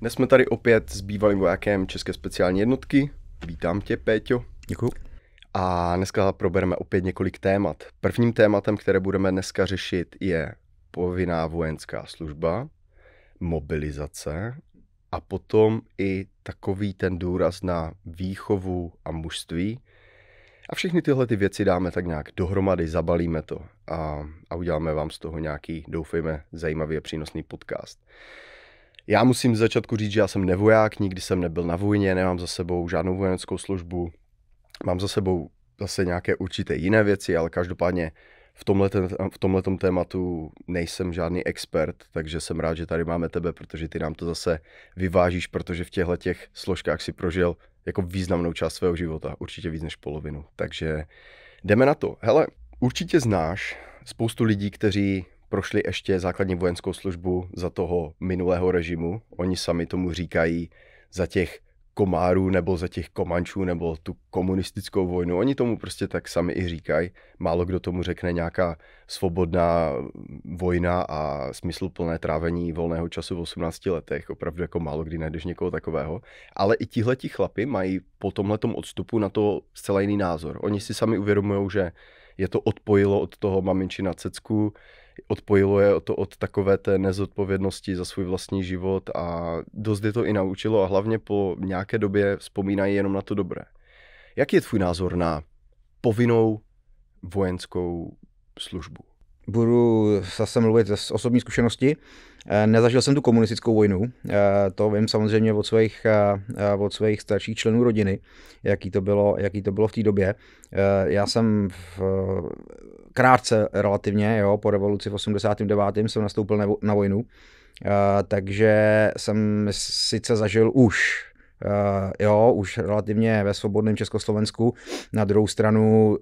Dnes jsme tady opět s bývalým vojákem České speciální jednotky. Vítám tě, Péťo. Děkuji. A dneska probereme opět několik témat. Prvním tématem, které budeme dneska řešit, je povinná vojenská služba, mobilizace a potom i takový ten důraz na výchovu a mužství. A všechny tyhle ty věci dáme tak nějak dohromady, zabalíme to a, a uděláme vám z toho nějaký, doufejme, zajímavý a přínosný podcast. Já musím z začátku říct, že já jsem nevoják, nikdy jsem nebyl na vojně, nemám za sebou žádnou vojenskou službu, mám za sebou zase nějaké určité jiné věci, ale každopádně v tomhle, v tématu nejsem žádný expert, takže jsem rád, že tady máme tebe, protože ty nám to zase vyvážíš, protože v těchto těch složkách si prožil jako významnou část svého života, určitě víc než polovinu. Takže jdeme na to. Hele, určitě znáš spoustu lidí, kteří prošli ještě základní vojenskou službu za toho minulého režimu. Oni sami tomu říkají za těch komárů nebo za těch komančů nebo tu komunistickou vojnu. Oni tomu prostě tak sami i říkají. Málo kdo tomu řekne nějaká svobodná vojna a smysluplné trávení volného času v 18 letech. Opravdu jako málo kdy najdeš někoho takového. Ale i tihleti chlapi mají po tomhletom odstupu na to zcela jiný názor. Oni si sami uvědomují, že je to odpojilo od toho maminčina cecku, Odpojilo je to od takové té nezodpovědnosti za svůj vlastní život a dost je to i naučilo a hlavně po nějaké době vzpomínají jenom na to dobré. Jaký je tvůj názor na povinnou vojenskou službu? budu zase mluvit z osobní zkušenosti. Eh, nezažil jsem tu komunistickou vojnu, eh, to vím samozřejmě od svých, eh, od svých starších členů rodiny, jaký to bylo, jaký to bylo v té době. Já jsem v, krátce relativně, jo, po revoluci v 89. jsem nastoupil na vojnu, takže jsem sice zažil už Uh, jo, už relativně ve svobodném Československu. Na druhou stranu uh,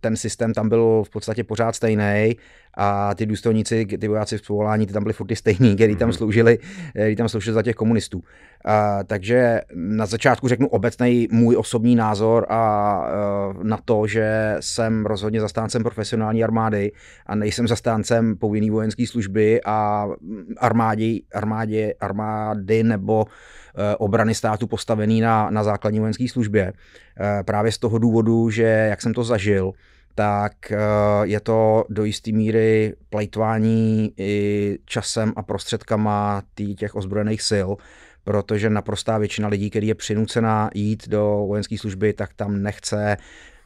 ten systém tam byl v podstatě pořád stejný a ty důstojníci, ty vojáci v povolání, ty tam byli furt ty stejní, kteří tam mhm. sloužili, eh, kteří tam sloužili za těch komunistů. A, takže na začátku řeknu obecný můj osobní názor a, a eh, na to, že jsem rozhodně zastáncem profesionální armády a nejsem zastáncem povinné vojenské služby a mm, armádi, armádě, armády nebo eh, obrany státu postavený na, na základní vojenské službě. Právě z toho důvodu, že jak jsem to zažil, tak eh, je to do jisté míry plejtvání i časem a prostředkama tý těch ozbrojených sil, protože naprostá většina lidí, který je přinucená jít do vojenské služby, tak tam nechce,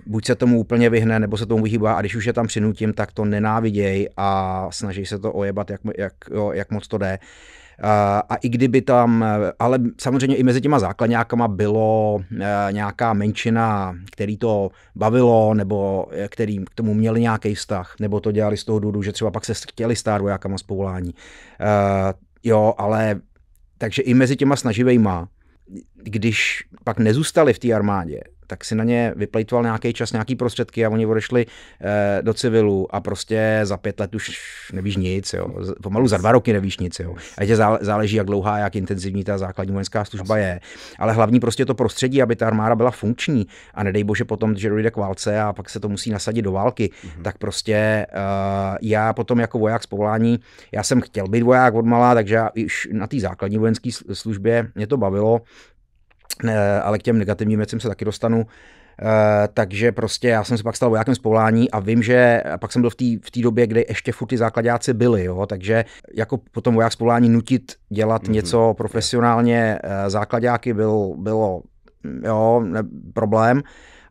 buď se tomu úplně vyhne, nebo se tomu vyhýbá a když už je tam přinutím, tak to nenáviděj a snaží se to ojebat, jak, jak, jo, jak moc to jde. A i kdyby tam, ale samozřejmě i mezi těma základňákama bylo e, nějaká menšina, který to bavilo, nebo e, kterým k tomu měli nějaký vztah, nebo to dělali z toho důvodu, že třeba pak se chtěli stát vojákama z povolání. E, jo, ale takže i mezi těma snaživejma, když pak nezůstali v té armádě, tak si na ně vyplejtoval nějaký čas, nějaký prostředky a oni odešli eh, do civilu a prostě za pět let už nevíš nic, jo. pomalu za dva roky nevíš nic. Jo. A tě záleží, jak dlouhá, jak intenzivní ta základní vojenská služba je. Ale hlavní prostě to prostředí, aby ta armáda byla funkční a nedej bože potom, že dojde k válce a pak se to musí nasadit do války, mm-hmm. tak prostě uh, já potom jako voják z povolání, já jsem chtěl být voják od malá, takže já už na té základní vojenské službě mě to bavilo, ale k těm negativním věcem se taky dostanu. Uh, takže prostě já jsem se pak stal vojákem z povolání a vím, že a pak jsem byl v té v době, kdy ještě furt ty základáci byli, jo, takže jako potom voják z povolání nutit dělat mm-hmm. něco profesionálně uh, základáky byl, bylo jo, ne, problém. Uh,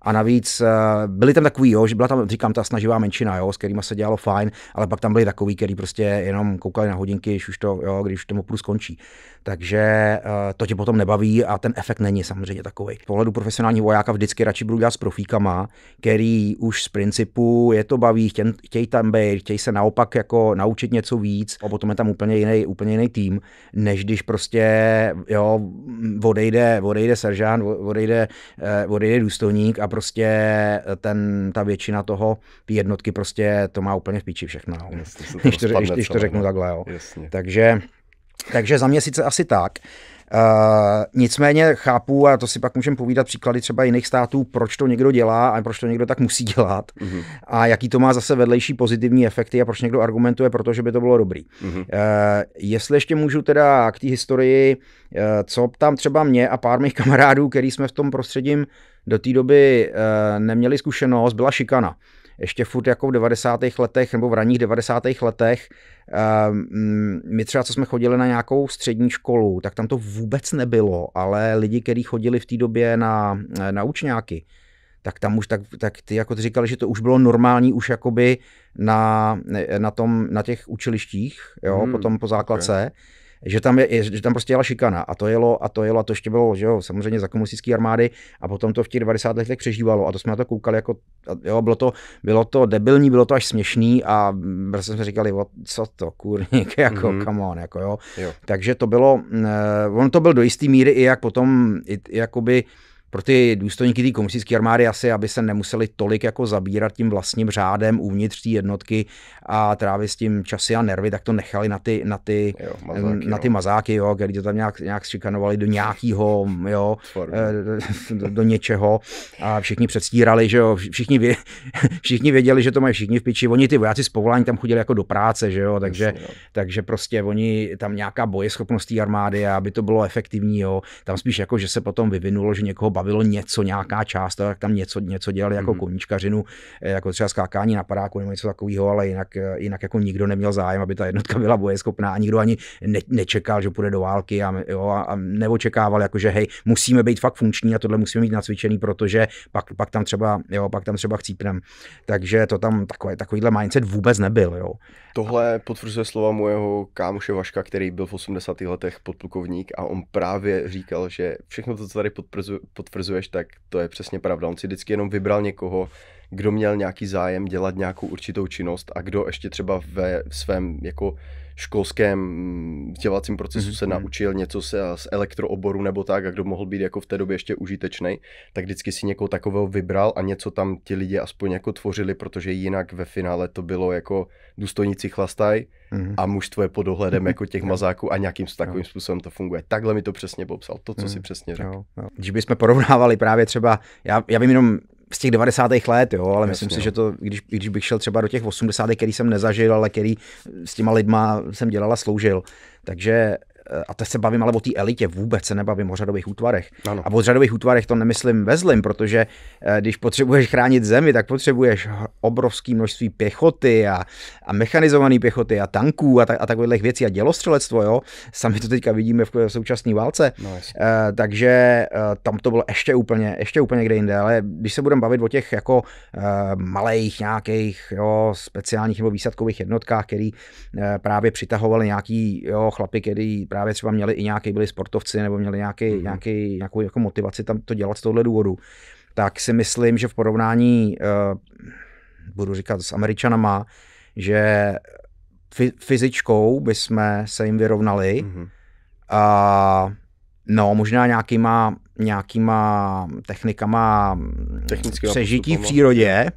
a navíc eh, byli tam takový, jo, že byla tam, říkám, ta snaživá menšina, jo, s kterými se dělalo fajn, ale pak tam byli takový, který prostě jenom koukali na hodinky, když už to, jo, když ten opru skončí. Takže eh, to tě potom nebaví a ten efekt není samozřejmě takový. Z pohledu profesionálního vojáka vždycky radši budu dělat s profíkama, který už z principu je to baví, chtějí chtěj tam být, chtějí se naopak jako naučit něco víc a potom je tam úplně jiný, úplně jiný tým, než když prostě jo, odejde, odejde seržán, odejde, eh, odejde důstojník a prostě eh, ten, ta většina toho, ty jednotky prostě to má úplně v píči všechno. Jasně, no. když, to, to, to řeknu no. takhle, jo. Jasně. Takže, takže za měsíce asi tak. Eh, nicméně chápu, a to si pak můžeme povídat příklady třeba jiných států, proč to někdo dělá a proč to někdo tak musí dělat mm-hmm. a jaký to má zase vedlejší pozitivní efekty a proč někdo argumentuje, protože by to bylo dobrý. Mm-hmm. jestli ještě můžu teda k té historii, eh, co tam třeba mě a pár mých kamarádů, který jsme v tom prostředím do té doby neměli zkušenost, byla šikana ještě furt jako v 90. letech nebo v ranních 90. letech, ehm, my třeba, co jsme chodili na nějakou střední školu, tak tam to vůbec nebylo, ale lidi, kteří chodili v té době na, eh, na učňáky, tak tam už tak, tak ty jako ty říkali, že to už bylo normální už jakoby na, na, tom, na těch učilištích, jo, hmm, potom po základce. Okay že tam, je, že tam prostě jela šikana a to jelo a to jelo a to ještě bylo, že jo, samozřejmě za komunistické armády a potom to v těch 90 letech přežívalo a to jsme na to koukali jako, jo, bylo to, bylo to debilní, bylo to až směšný a prostě jsme říkali, o, co to kurník, jako mm-hmm. come on, jako jo. jo. Takže to bylo, uh, on to byl do jisté míry i jak potom, i, i jakoby, pro ty důstojníky té komunistické armády asi, aby se nemuseli tolik jako zabírat tím vlastním řádem uvnitř té jednotky a trávit s tím časy a nervy, tak to nechali na ty, na ty, jo, eh, mazáky, na ty jo. mazáky, jo, který to tam nějak, nějak šikanovali do nějakého, jo, eh, do, do, něčeho a všichni předstírali, že jo, všichni, vě, všichni věděli, že to mají všichni v piči, oni ty vojáci z povolání tam chodili jako do práce, že jo, takže, Myslím, jo. No. takže prostě oni tam nějaká bojeschopnost té armády, aby to bylo efektivní, jo, tam spíš jako, že se potom vyvinulo, že někoho bavilo něco, nějaká část, tak tam něco, něco dělali jako mm koníčkařinu, eh, jako třeba skákání na paráku nebo něco takového, ale jinak, eh, jinak jako nikdo neměl zájem, aby ta jednotka byla bojeschopná a nikdo ani ne, nečekal, že půjde do války a, jo, a, a neočekával, jako, že hej, musíme být fakt funkční a tohle musíme mít nacvičený, protože pak, pak tam třeba, jo, pak tam třeba chcípnem. Takže to tam takové, takovýhle mindset vůbec nebyl, jo. Tohle potvrzuje slova mojeho kámoše Vaška, který byl v 80. letech podplukovník a on právě říkal, že všechno to, co tady potvrzuje, potvrzuješ, tak to je přesně pravda. On si vždycky jenom vybral někoho, kdo měl nějaký zájem dělat nějakou určitou činnost a kdo ještě třeba ve svém jako školském mm, vzdělávacím procesu mm-hmm. se mhm. naučil něco se, z elektrooboru nebo tak, a kdo mohl být jako v té době ještě užitečný, tak vždycky si někoho takového vybral a něco tam ti lidi aspoň jako tvořili, protože jinak ve finále to bylo jako důstojníci chlastaj mm-hmm. a mužstvo je pod dohledem jako těch mazáků a nějakým takovým no. způsobem to funguje. Takhle mi to přesně popsal, to, co mm-hmm. si přesně řekl. No, no. Když bychom porovnávali právě třeba, já, já vím jenom z těch 90. let, jo, ale Jasně, myslím si, no. že to, když, když bych šel třeba do těch 80., který jsem nezažil, ale který s těma lidma jsem dělal a sloužil. Takže a teď se bavím ale o té elitě, vůbec se nebavím o řadových útvarech. Ano. A o řadových útvarech to nemyslím ve zlim, protože eh, když potřebuješ chránit zemi, tak potřebuješ obrovské množství pěchoty a, a mechanizované pěchoty a tanků a, ta, a takových věcí a dělostřelectvo, jo. Sami to teďka vidíme v současné válce. No, e, takže e, tam to bylo ještě úplně, ještě úplně kde jinde, ale když se budeme bavit o těch jako e, malých nějakých jo, speciálních nebo výsadkových jednotkách, který e, právě přitahovali nějaký jo, chlapi, který právě třeba měli i nějaký, byli sportovci nebo měli nějaký, mm-hmm. nějaký, nějakou jako motivaci tam to dělat z tohohle důvodu, tak si myslím, že v porovnání, uh, budu říkat s Američanama, že fyzičkou bychom se jim vyrovnali mm-hmm. a No, možná nějakýma, nějakýma technikama mm, Technického přežití postupama. v přírodě.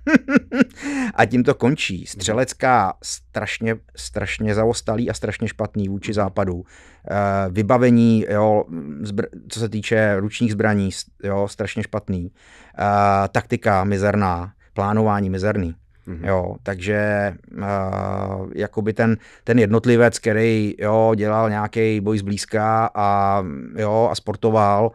a tím to končí. Střelecká strašně, strašně zaostalý a strašně špatný vůči západu. E, vybavení, jo, zbr- co se týče ručních zbraní, jo, strašně špatný. E, taktika mizerná, plánování mizerný. Mm-hmm. Jo, takže uh, jakoby ten, ten jednotlivec, který jo, dělal nějaký boj zblízka a, jo, a sportoval,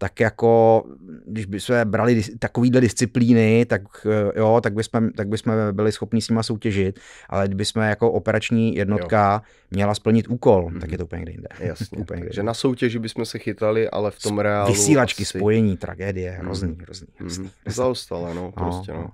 tak jako, když by jsme brali takovýhle disciplíny, tak eh, jo, tak by jsme, tak by jsme byli schopni s nima soutěžit, ale kdyby jsme jako operační jednotka jo. měla splnit úkol, mm-hmm. tak mhm. je to úplně kde jinde. Jasně, úplně kde. že na soutěži bychom se chytali, ale v tom reálu Vysílačky, asi... spojení, tragédie, hrozný, mhm. hrozný, hrozný. Mm-hmm. no, prostě, no. no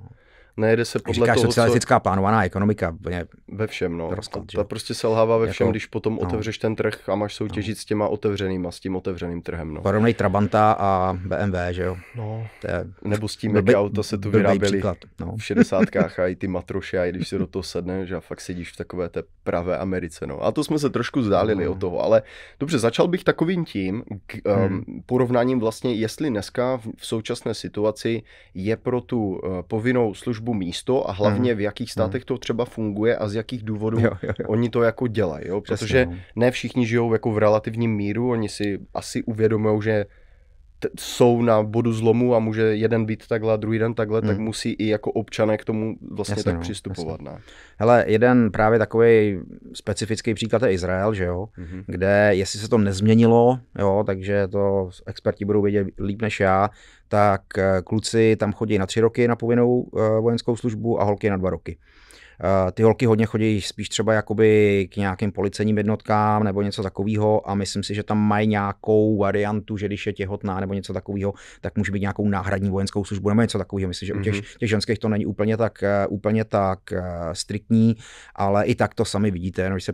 nejede se podle Říkáš toho, socialistická co... plánovaná ekonomika. Mě... Ve všem, no. Rozklad, ta, ta prostě selhává ve jako, všem, jako... když potom no. otevřeš ten trh a máš soutěžit no. s těma otevřenýma, s tím otevřeným trhem, no. Porovnej Trabanta a BMW, že jo? No. To je... Nebo s tím, jaké auta se tu vyráběly no. v šedesátkách a i ty matroše a i když se do toho sedne, a fakt sedíš v takové té pravé Americe, no. A to jsme se trošku zdálili no. od toho, ale dobře, začal bych takovým tím, k, um, hmm. porovnáním vlastně, jestli dneska v, v současné situaci je pro tu uh, povinnou službu službu místo a hlavně mhm. v jakých státech mhm. to třeba funguje a z jakých důvodů jo, jo, jo. oni to jako dělají. Jo? Protože Přesně. No. ne všichni žijou jako v relativním míru, oni si asi uvědomují, že jsou na bodu zlomu a může jeden být takhle, druhý den takhle, hmm. tak musí i jako občané k tomu vlastně jasně, tak no, přistupovat. Ne? Hele, jeden právě takový specifický příklad je Izrael, že jo, hmm. kde jestli se to nezměnilo, jo, takže to experti budou vědět líp než já, tak eh, kluci tam chodí na tři roky na povinnou uh, vojenskou službu a holky na dva roky. Eh, ty holky hodně chodí spíš třeba jakoby k nějakým policejním jednotkám nebo něco takového a myslím si, že tam mají nějakou variantu, že když je těhotná nebo něco takového, tak může být nějakou náhradní vojenskou službu nebo něco takového. Myslím, že u těch, mhm. těch ženských to není úplně tak, eh, úplně tak eh, striktní, ale i tak to sami vidíte. No, když se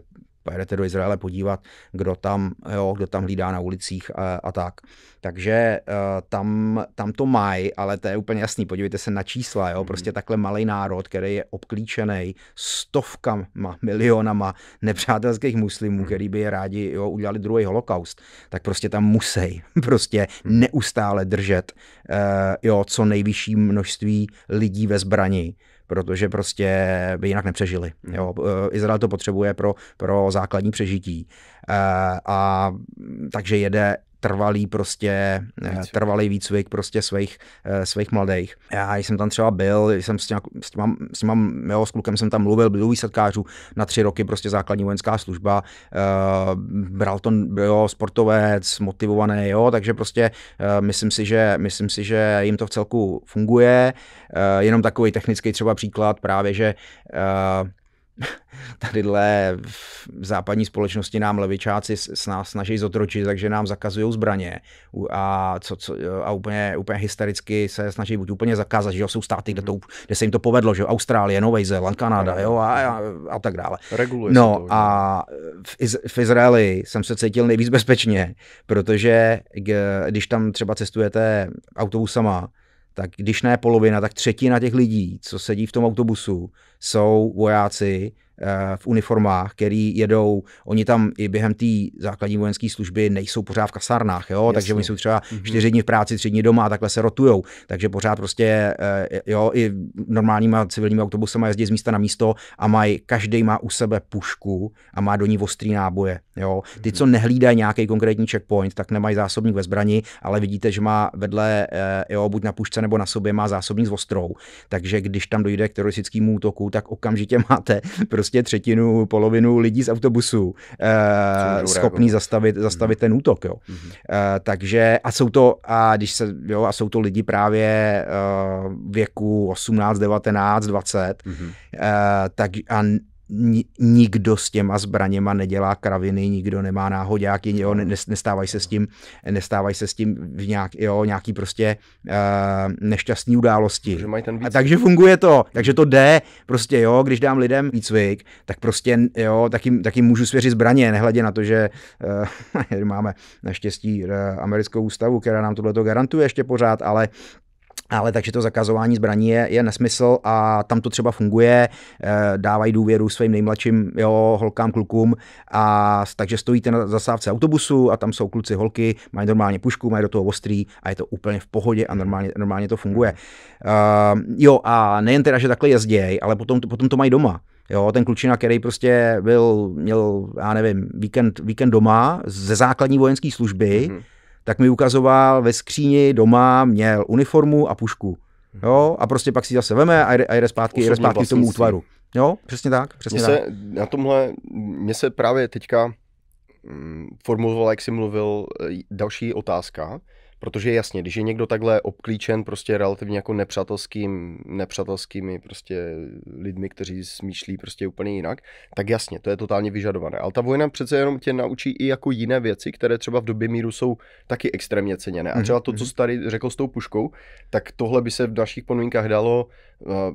pojedete do Izraele podívat, kdo tam, jo, kdo tam hlídá na ulicích a, a tak. Takže eh, tam, tam to mají, ale to je úplně jasný, podívejte se na čísla, jo, mhm. prostě takhle malý národ, který je obklíčený stovkama, milionama nepřátelských muslimů, mhm. který by je rádi jo, udělali druhý holokaust, tak prostě tam musí prostě mhm. neustále držet eh, jo, co nejvyšší množství lidí ve zbrani, protože prostě by jinak nepřežili. Hmm. Jo. Eh, Izrael to potřebuje pro, pro základní přežití. Eh, a takže jede trvalý prostě, eh, výcvik. trvalý výcvik prostě svých, eh, svých mladých. Já jsem tam třeba byl, jsem s, těma, s, těma, s, těma, jo, s klukem jsem tam mluvil, byl výsadkářů na tři roky prostě základní vojenská služba, eh, bral to, jo, sportovec, motivovaný, jo, takže prostě myslím si, že, myslím si, že jim to v celku funguje, jenom takový technický třeba příklad právě, že tadyhle v západní společnosti nám levičáci s nás snaží zotročit, takže nám zakazují zbraně a, co, co, a úplně, úplně hystericky se snaží buď úplně zakázat, že jo, jsou státy, kde, to, mhm. kde se jim to povedlo, že jo, Austrálie, Nový Zéland, Kanada, mhm. jo, a, a, a tak dále. Reguluje no to, a no. v, Iz, v Izraeli jsem se cítil nejvíc bezpečně, protože když tam třeba cestujete autobusama, tak když ne polovina, tak třetina těch lidí, co sedí v tom autobusu, jsou vojáci Eh, v uniformách, který jedou, oni tam i během té základní vojenské služby nejsou pořád v kasárnách, jo? takže oni jsou třeba mhm. čtyři dny v práci, tři dny doma a takhle se rotujou, takže pořád prostě eh, jo, i normálníma civilními autobusama jezdí z místa na místo a mají, každý má u sebe pušku a má do ní ostrý náboje. Jo? Ty, mhm. co nehlídají nějaký konkrétní checkpoint, tak nemají zásobník ve zbrani, ale vidíte, že má vedle, eh, jo, buď na pušce nebo na sobě má zásobník s ostrou. Takže když tam dojde k teroristickému útoku, tak okamžitě máte prostě prostě třetinu, polovinu lidí z autobusů eh, schopný zastavit, mhm. zastavit mm. ten útok. Jo. Mm. Eh, takže a jsou to, a když se, jo, a jsou to lidi právě eh, věku 18, 19, 20, mm. eh, tak a nikdo s těma zbraněma nedělá kraviny, nikdo nemá náhodáky, jo, no. nestávají se s tím, nestávají se s tím v nějak, jo, nějaký prostě uh, eh, nešťastní události. Takže, mají ten A takže funguje to, takže to jde, prostě jo, když dám lidem výcvik, tak prostě jo, tak jim, tak jim můžu svěřit zbraně, nehledě na to, že uh, máme naštěstí uh, americkou ústavu, která nám tohle garantuje ještě pořád, ale ale takže to zakazování zbraní je, je nesmysl a tam to třeba funguje, eh, dávají důvěru svým nejmladším jo, holkám, klukům a takže stojíte na zasávce autobusu a tam jsou kluci, holky, mají normálně pušku, mají do toho ostrý a je to úplně v pohodě a normálně, normálně to funguje. Uh, jo a nejen teda, že takhle jezdějí, ale potom, potom to mají doma. Jo, ten klučina, který prostě byl, měl, já nevím, víkend, víkend doma ze základní vojenské služby, mm-hmm tak mi ukazoval ve skříni doma, měl uniformu a pušku. Mhm. Jo, a prostě pak si zase veme a jde, a jde zpátky, jde zpátky k tomu útvaru. Jo, přesně tak, přesně mě tak. na tomhle, mě se právě teďka mm, formulovala, jak jsi mluvil, e, další otázka, Protože jasně, když je někdo takhle obklíčen prostě relativně jako nepřátelským, nepřátelskými prostě lidmi, kteří smýšlí prostě úplně jinak, tak jasně, to je totálně vyžadované. Ale ta vojna přece jenom tě naučí i jako jiné věci, které třeba v době míru jsou taky extrémně ceněné. A třeba to, co mhm, jsi tady řekl s tou puškou, tak tohle by se v dalších podmínkách dalo Eh,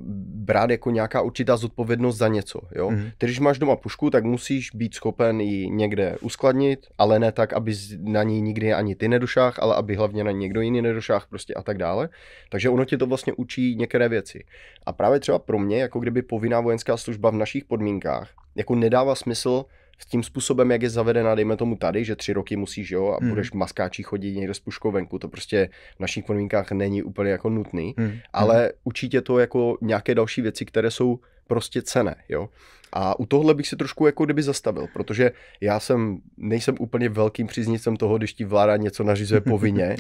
brát jako nějaká určitá zodpovědnost za něco. Jo? Mm. Ty, když máš doma pušku, tak musíš být schopen ji někde uskladnit, ale ne tak, aby na ní nikdy ani ty nedošách, ale aby hlavně na ní někdo jiný nedošách prostě a tak dále. Takže ono tě to vlastně učí některé věci. A právě třeba pro mě, jako kdyby povinná vojenská služba v našich podmínkách, jako nedává smysl s tím způsobem, jak je zavedena, dejme tomu tady, že tři roky musíš, jo, a mm. budeš maskáči chodit někde s puškou venku, to prostě v našich podmínkách není úplně jako nutný, mm. ale mm. určitě to jako nějaké další věci, které jsou prostě cené, jo. A u tohle bych se trošku jako kdyby zastavil, protože já jsem, nejsem úplně velkým příznivcem toho, když ti vláda něco nařizuje povinně,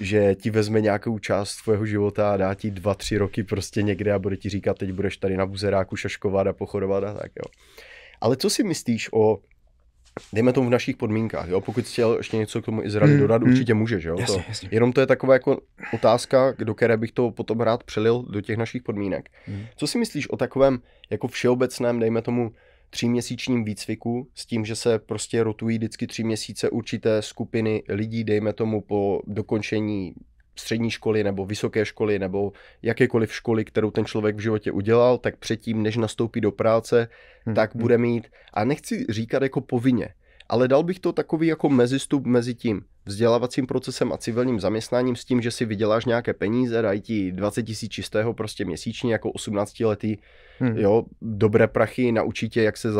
že ti vezme nějakou část tvého života a dá ti dva, tři roky prostě někde a bude ti říkat, teď budeš tady na buzeráku šaškovat a pochodovat a tak, jo. Ale co si myslíš o dejme tomu v našich podmínkách, jo? pokud chtěl ještě něco k tomu Izraeli mm, dodat, mm. určitě můžeš, jo? Jasně, to, jasně. jenom to je taková jako otázka, do které bych to potom rád přelil do těch našich podmínek. Mm. Co si myslíš o takovém jako všeobecném, dejme tomu, tříměsíčním výcviku s tím, že se prostě rotují vždycky tři měsíce určité skupiny lidí, dejme tomu po dokončení střední školy nebo vysoké školy nebo jakékoliv školy, kterou ten člověk v životě udělal, tak předtím, než nastoupí do práce, hmm. tak hmm. bude mít, a nechci říkat jako povinně, ale dal bych to takový jako mezistup mezi tím vzdělávacím procesem a civilním zaměstnáním s tím, že si vyděláš nějaké peníze, dají ti 20 tisíc čistého prostě měsíčně jako 18 letý, hmm. jo, dobré prachy, naučí tě, jak se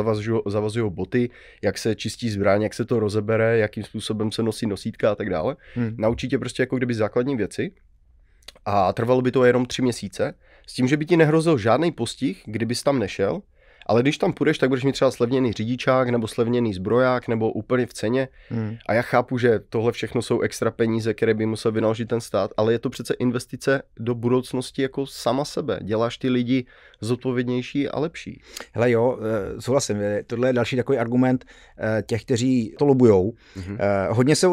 zavazují boty, jak se čistí zbraň, jak se to rozebere, jakým způsobem se nosí nosítka a tak dále. Hmm. Naučí tě prostě jako kdyby základní věci a trvalo by to jenom tři měsíce, s tím, že by ti nehrozil žádný postih, kdybys tam nešel, ale když tam půjdeš, tak budeš mít třeba slevněný řidičák nebo slevněný zbroják nebo úplně v ceně. Hmm. A já chápu, že tohle všechno jsou extra peníze, které by musel vynaložit ten stát, ale je to přece investice do budoucnosti jako sama sebe. Děláš ty lidi zodpovědnější a lepší. Hele jo, eh, souhlasím. Tohle je další takový argument eh, těch, kteří to lobujou. Hmm. Hodně se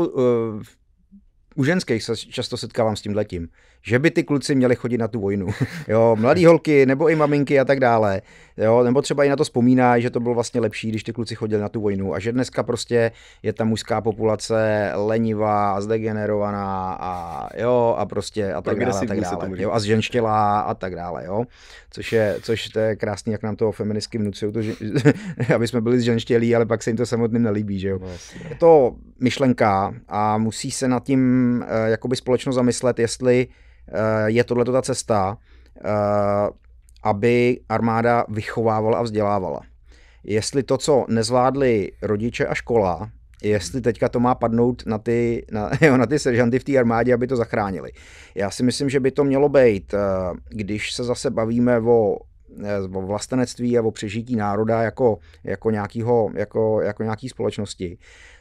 u ženských se často setkávám s tím letím že by ty kluci měli chodit na tu vojnu. Jo, mladý holky nebo i maminky a tak dále. Jo, nebo třeba i na to vzpomíná, že to bylo vlastně lepší, když ty kluci chodili na tu vojnu a že dneska prostě je ta mužská populace lenivá, zdegenerovaná a jo, a prostě a tak dále, a tak dále. Jo, a zženštělá a tak dále, jo. Což je, což to je krásný, jak nám to feministky vnucují, to, že, aby jsme byli zženštělí, ale pak se jim to samotným nelíbí, že jo. No, je to myšlenka a musí se nad tím eh, jakoby společnost zamyslet, jestli Eh, je tohle ta cesta, eh, aby armáda vychovávala a vzdělávala. Jestli to, co nezvládli rodiče a škola, jestli teďka to má padnout na ty, na, jo, na ty seržanty v té armádě, aby to zachránili. Já si myslím, že by to mělo být, eh, když se zase bavíme o o vlastenectví a o přežití národa jako, jako, nějakýho, jako, jako nějaký společnosti.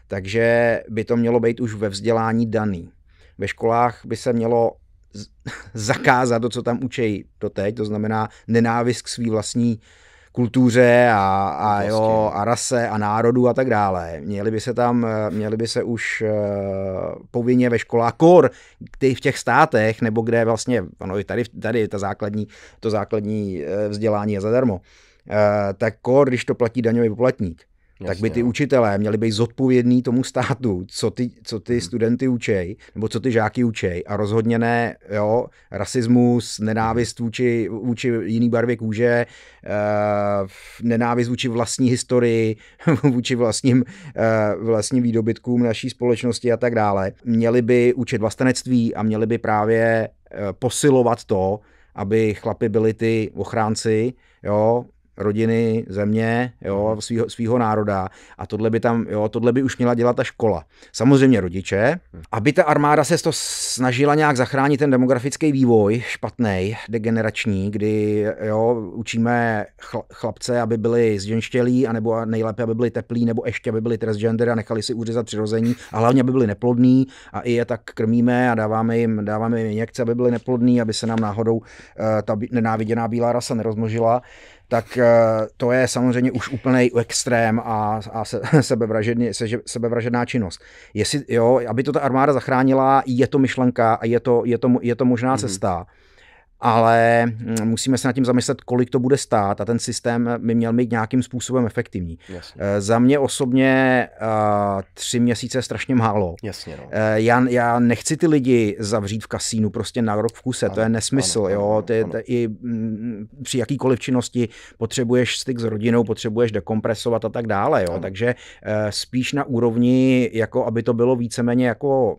Takže by to mělo být už ve vzdělání daný. Ve školách by se mělo zakázat to, co tam učejí doteď, to znamená nenávist k svý vlastní kultuře a, a, vlastně. jo, a rase a národu a tak dále. Měli by se tam, měli by se už uh, povinně ve školách kor, ty v těch státech, nebo kde vlastně, ano, i tady, tady ta základní, to základní eh, vzdělání je zadarmo, uh, tak kor, když to platí daňový poplatník, Jasně, tak by ty no. učitelé měli být zodpovědní tomu státu, co ty, co ty hmm. studenty učej, nebo co ty žáky učej a rozhodně ne jo, rasismus, nenávist hmm. vůči, vůči jiný barvě kůže, e, nenávist vůči vlastní historii, vůči vlastním, e, vlastním výdobytkům naší společnosti a tak dále. Měli by učit vlastenectví a měli by právě eh, posilovat to, aby chlapi byli ty ochránci, jo, rodiny, země, jo, mhm. svýho, svýho národa a tohle by tam, jo, tohle by už měla dělat ta škola. Samozřejmě rodiče, mhm. aby ta armáda se to snažila nějak zachránit ten demografický vývoj špatný, degenerační, kdy jo, učíme chlapce, aby byli zděnštělí, anebo nejlépe, aby byli teplí, nebo ještě, aby byli transgender a nechali si uřezat přirození a hlavně, aby byli neplodní a i je tak krmíme a dáváme jim, dáváme jim injekce, aby byli neplodní, aby se nám náhodou uh, ta nenáviděná bílá rasa Uh, tak eh, to je samozřejmě už úplný extrém a, a se, sebevražedný, se, sebevražedná činnost. Jestli, jo, aby to ta armáda zachránila, je to myšlenka a je to, je to, je to možná mm-hmm. cesta. Mm-hmm ale mm, musíme se nad tím zamyslet, kolik to bude stát a ten systém by měl být nějakým způsobem efektivní. Jasně. Eh, za mě osobně eh, tři měsíce je strašně málo. Jasně, no. Eh, já, já nechci ty lidi zavřít v kasínu prostě na rok v kuse, ano, to je nesmysl. Ano, jo? Ty, ano. I mm, při jakýkoliv činnosti potřebuješ styk s rodinou, potřebuješ dekompresovat a tak dále. Jo? Takže spíš na úrovni, jako aby to bylo víceméně jako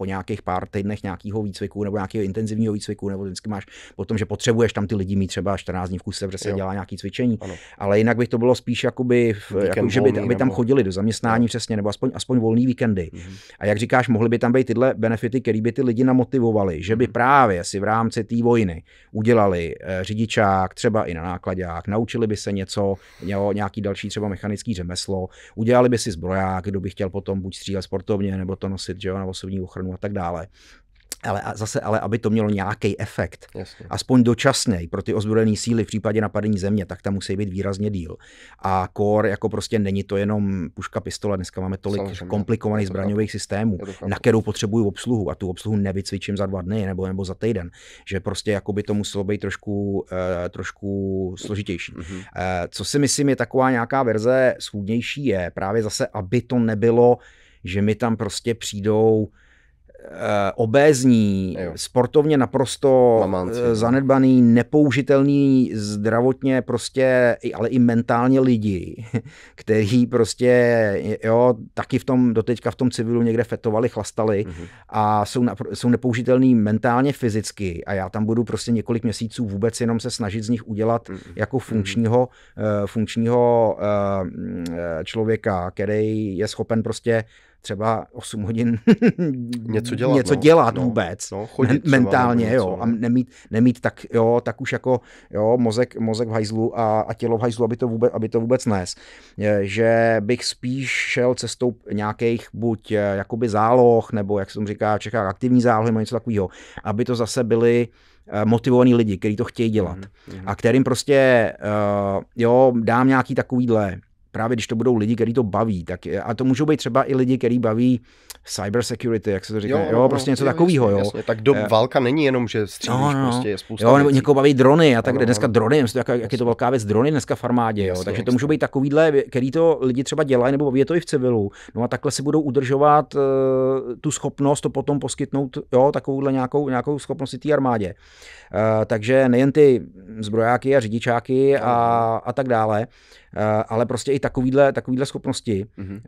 po nějakých pár týdnech nějakého výcviku nebo nějakého intenzivního výcviku, nebo vždycky máš potom, že potřebuješ tam ty lidi mít třeba 14 dní v kuse, protože se dělá nějaké cvičení. Ano. Ale jinak by to bylo spíš, jakoby, jako, že by, aby nebo... tam chodili do zaměstnání no. přesně, nebo aspoň, aspoň volný víkendy. Mm-hmm. A jak říkáš, mohly by tam být tyhle benefity, které by ty lidi namotivovaly, že by mhm. právě si v rámci té vojny udělali eh, řidičák, třeba i na nákladák, naučili by se něco, jo, nějaký další třeba mechanický řemeslo, udělali by si zbroják, kdo by chtěl potom buď střílet sportovně, nebo to nosit, že jo, na osobní ochranu a tak dále. Ale zase, ale aby to mělo nějaký efekt, Jasně. aspoň dočasný pro ty ozbrojené síly v případě napadení země, tak tam musí být výrazně díl. A kor jako prostě není to jenom puška, pistole, dneska máme tolik Samozřejmě. komplikovaných zbraňových systémů, na kterou potřebuju obsluhu a tu obsluhu nevycvičím za dva dny nebo, nebo za týden, že prostě jako by to muselo být trošku, uh, trošku složitější. Mm-hmm. Uh, co si myslím je taková nějaká verze schůdnější je právě zase, aby to nebylo, že mi tam prostě přijdou Eh, obézní, jo. sportovně naprosto Mamánci. Eh, no. zanedbaný, nepoužitelný zdravotně prostě, ale i mentálně lidi, kteří prostě jo, taky v tom, doteďka v tom civilu někde fetovali, chlastali mm-hmm. a jsou, na, jsou nepoužitelný mentálně, fyzicky a já tam budu prostě několik měsíců vůbec jenom se snažit z nich udělat mm-hmm. jako mhm. funkčního, mm-hmm. uh, funkčního uh, člověka, který je schopen prostě třeba 8 hodin něco dělat, něco no. dělat no. vůbec no, chodit men, mentálně něco, jo, a nemít, nemít tak, jo, tak už jako jo, mozek, mozek v hajzlu a, a tělo v hajzlu, aby to vůbec, aby to vůbec nes. Že bych spíš šel cestou nějakých buď eh, jakoby záloh, nebo jak se tomu říká v Čechách, aktivní zálohy, nebo něco takového, aby to zase byly eh, motivovaní lidi, kteří to chtějí dělat mm-hmm. a kterým prostě uh, jo, dám nějaký takovýhle právě když to budou lidi, kteří to baví, tak, a to můžou být třeba i lidi, kteří baví cyber security, jak se to říká, jo, jo no, prostě no, něco takového. Jo. Jasně, tak do, eh, válka není jenom, že střílíš, no, no, no. prostě je spousta Jo, nebo někoho baví drony a tak no, dneska drony, jako, jak, jak jasně. je to velká věc, drony dneska v armádě, jo, jasně, takže to můžou být takovýhle, který to lidi třeba dělají, nebo je to i v civilu, no a takhle si budou udržovat uh, tu schopnost to potom poskytnout, jo, takovouhle nějakou, nějakou schopnost té armádě. Uh, takže nejen ty zbrojáky a řidičáky a, a tak dále, Eh, ale prostě i takovýhle, takovýhle schopnosti, mm-hmm.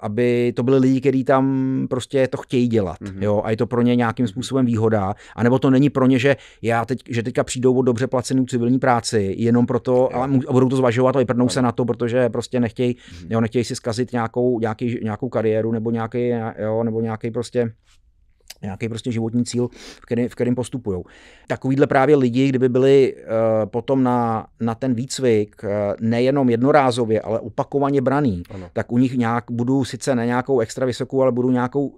aby to byly lidi, kteří tam prostě to chtějí dělat, mm-hmm. jo, a je to pro ně nějakým mhm. způsobem výhoda, A nebo to není pro ně, že já teď, že teďka přijdou o dobře placenou civilní práci, jenom proto, ale a budou to zvažovat a vyprdnou se na to, protože prostě nechtějí, mm-hmm. jo, nechtějí si zkazit nějakou, nějaký, nějakou kariéru nebo nějaký, jo, nebo nějaký prostě nějaký prostě životní cíl, v kterém, v kterém postupují. Takovýhle právě lidi, kdyby byli uh, potom na, na ten výcvik uh, nejenom jednorázově, ale opakovaně braný, ano. tak u nich nějak budou sice na nějakou extra vysokou, ale budou nějakou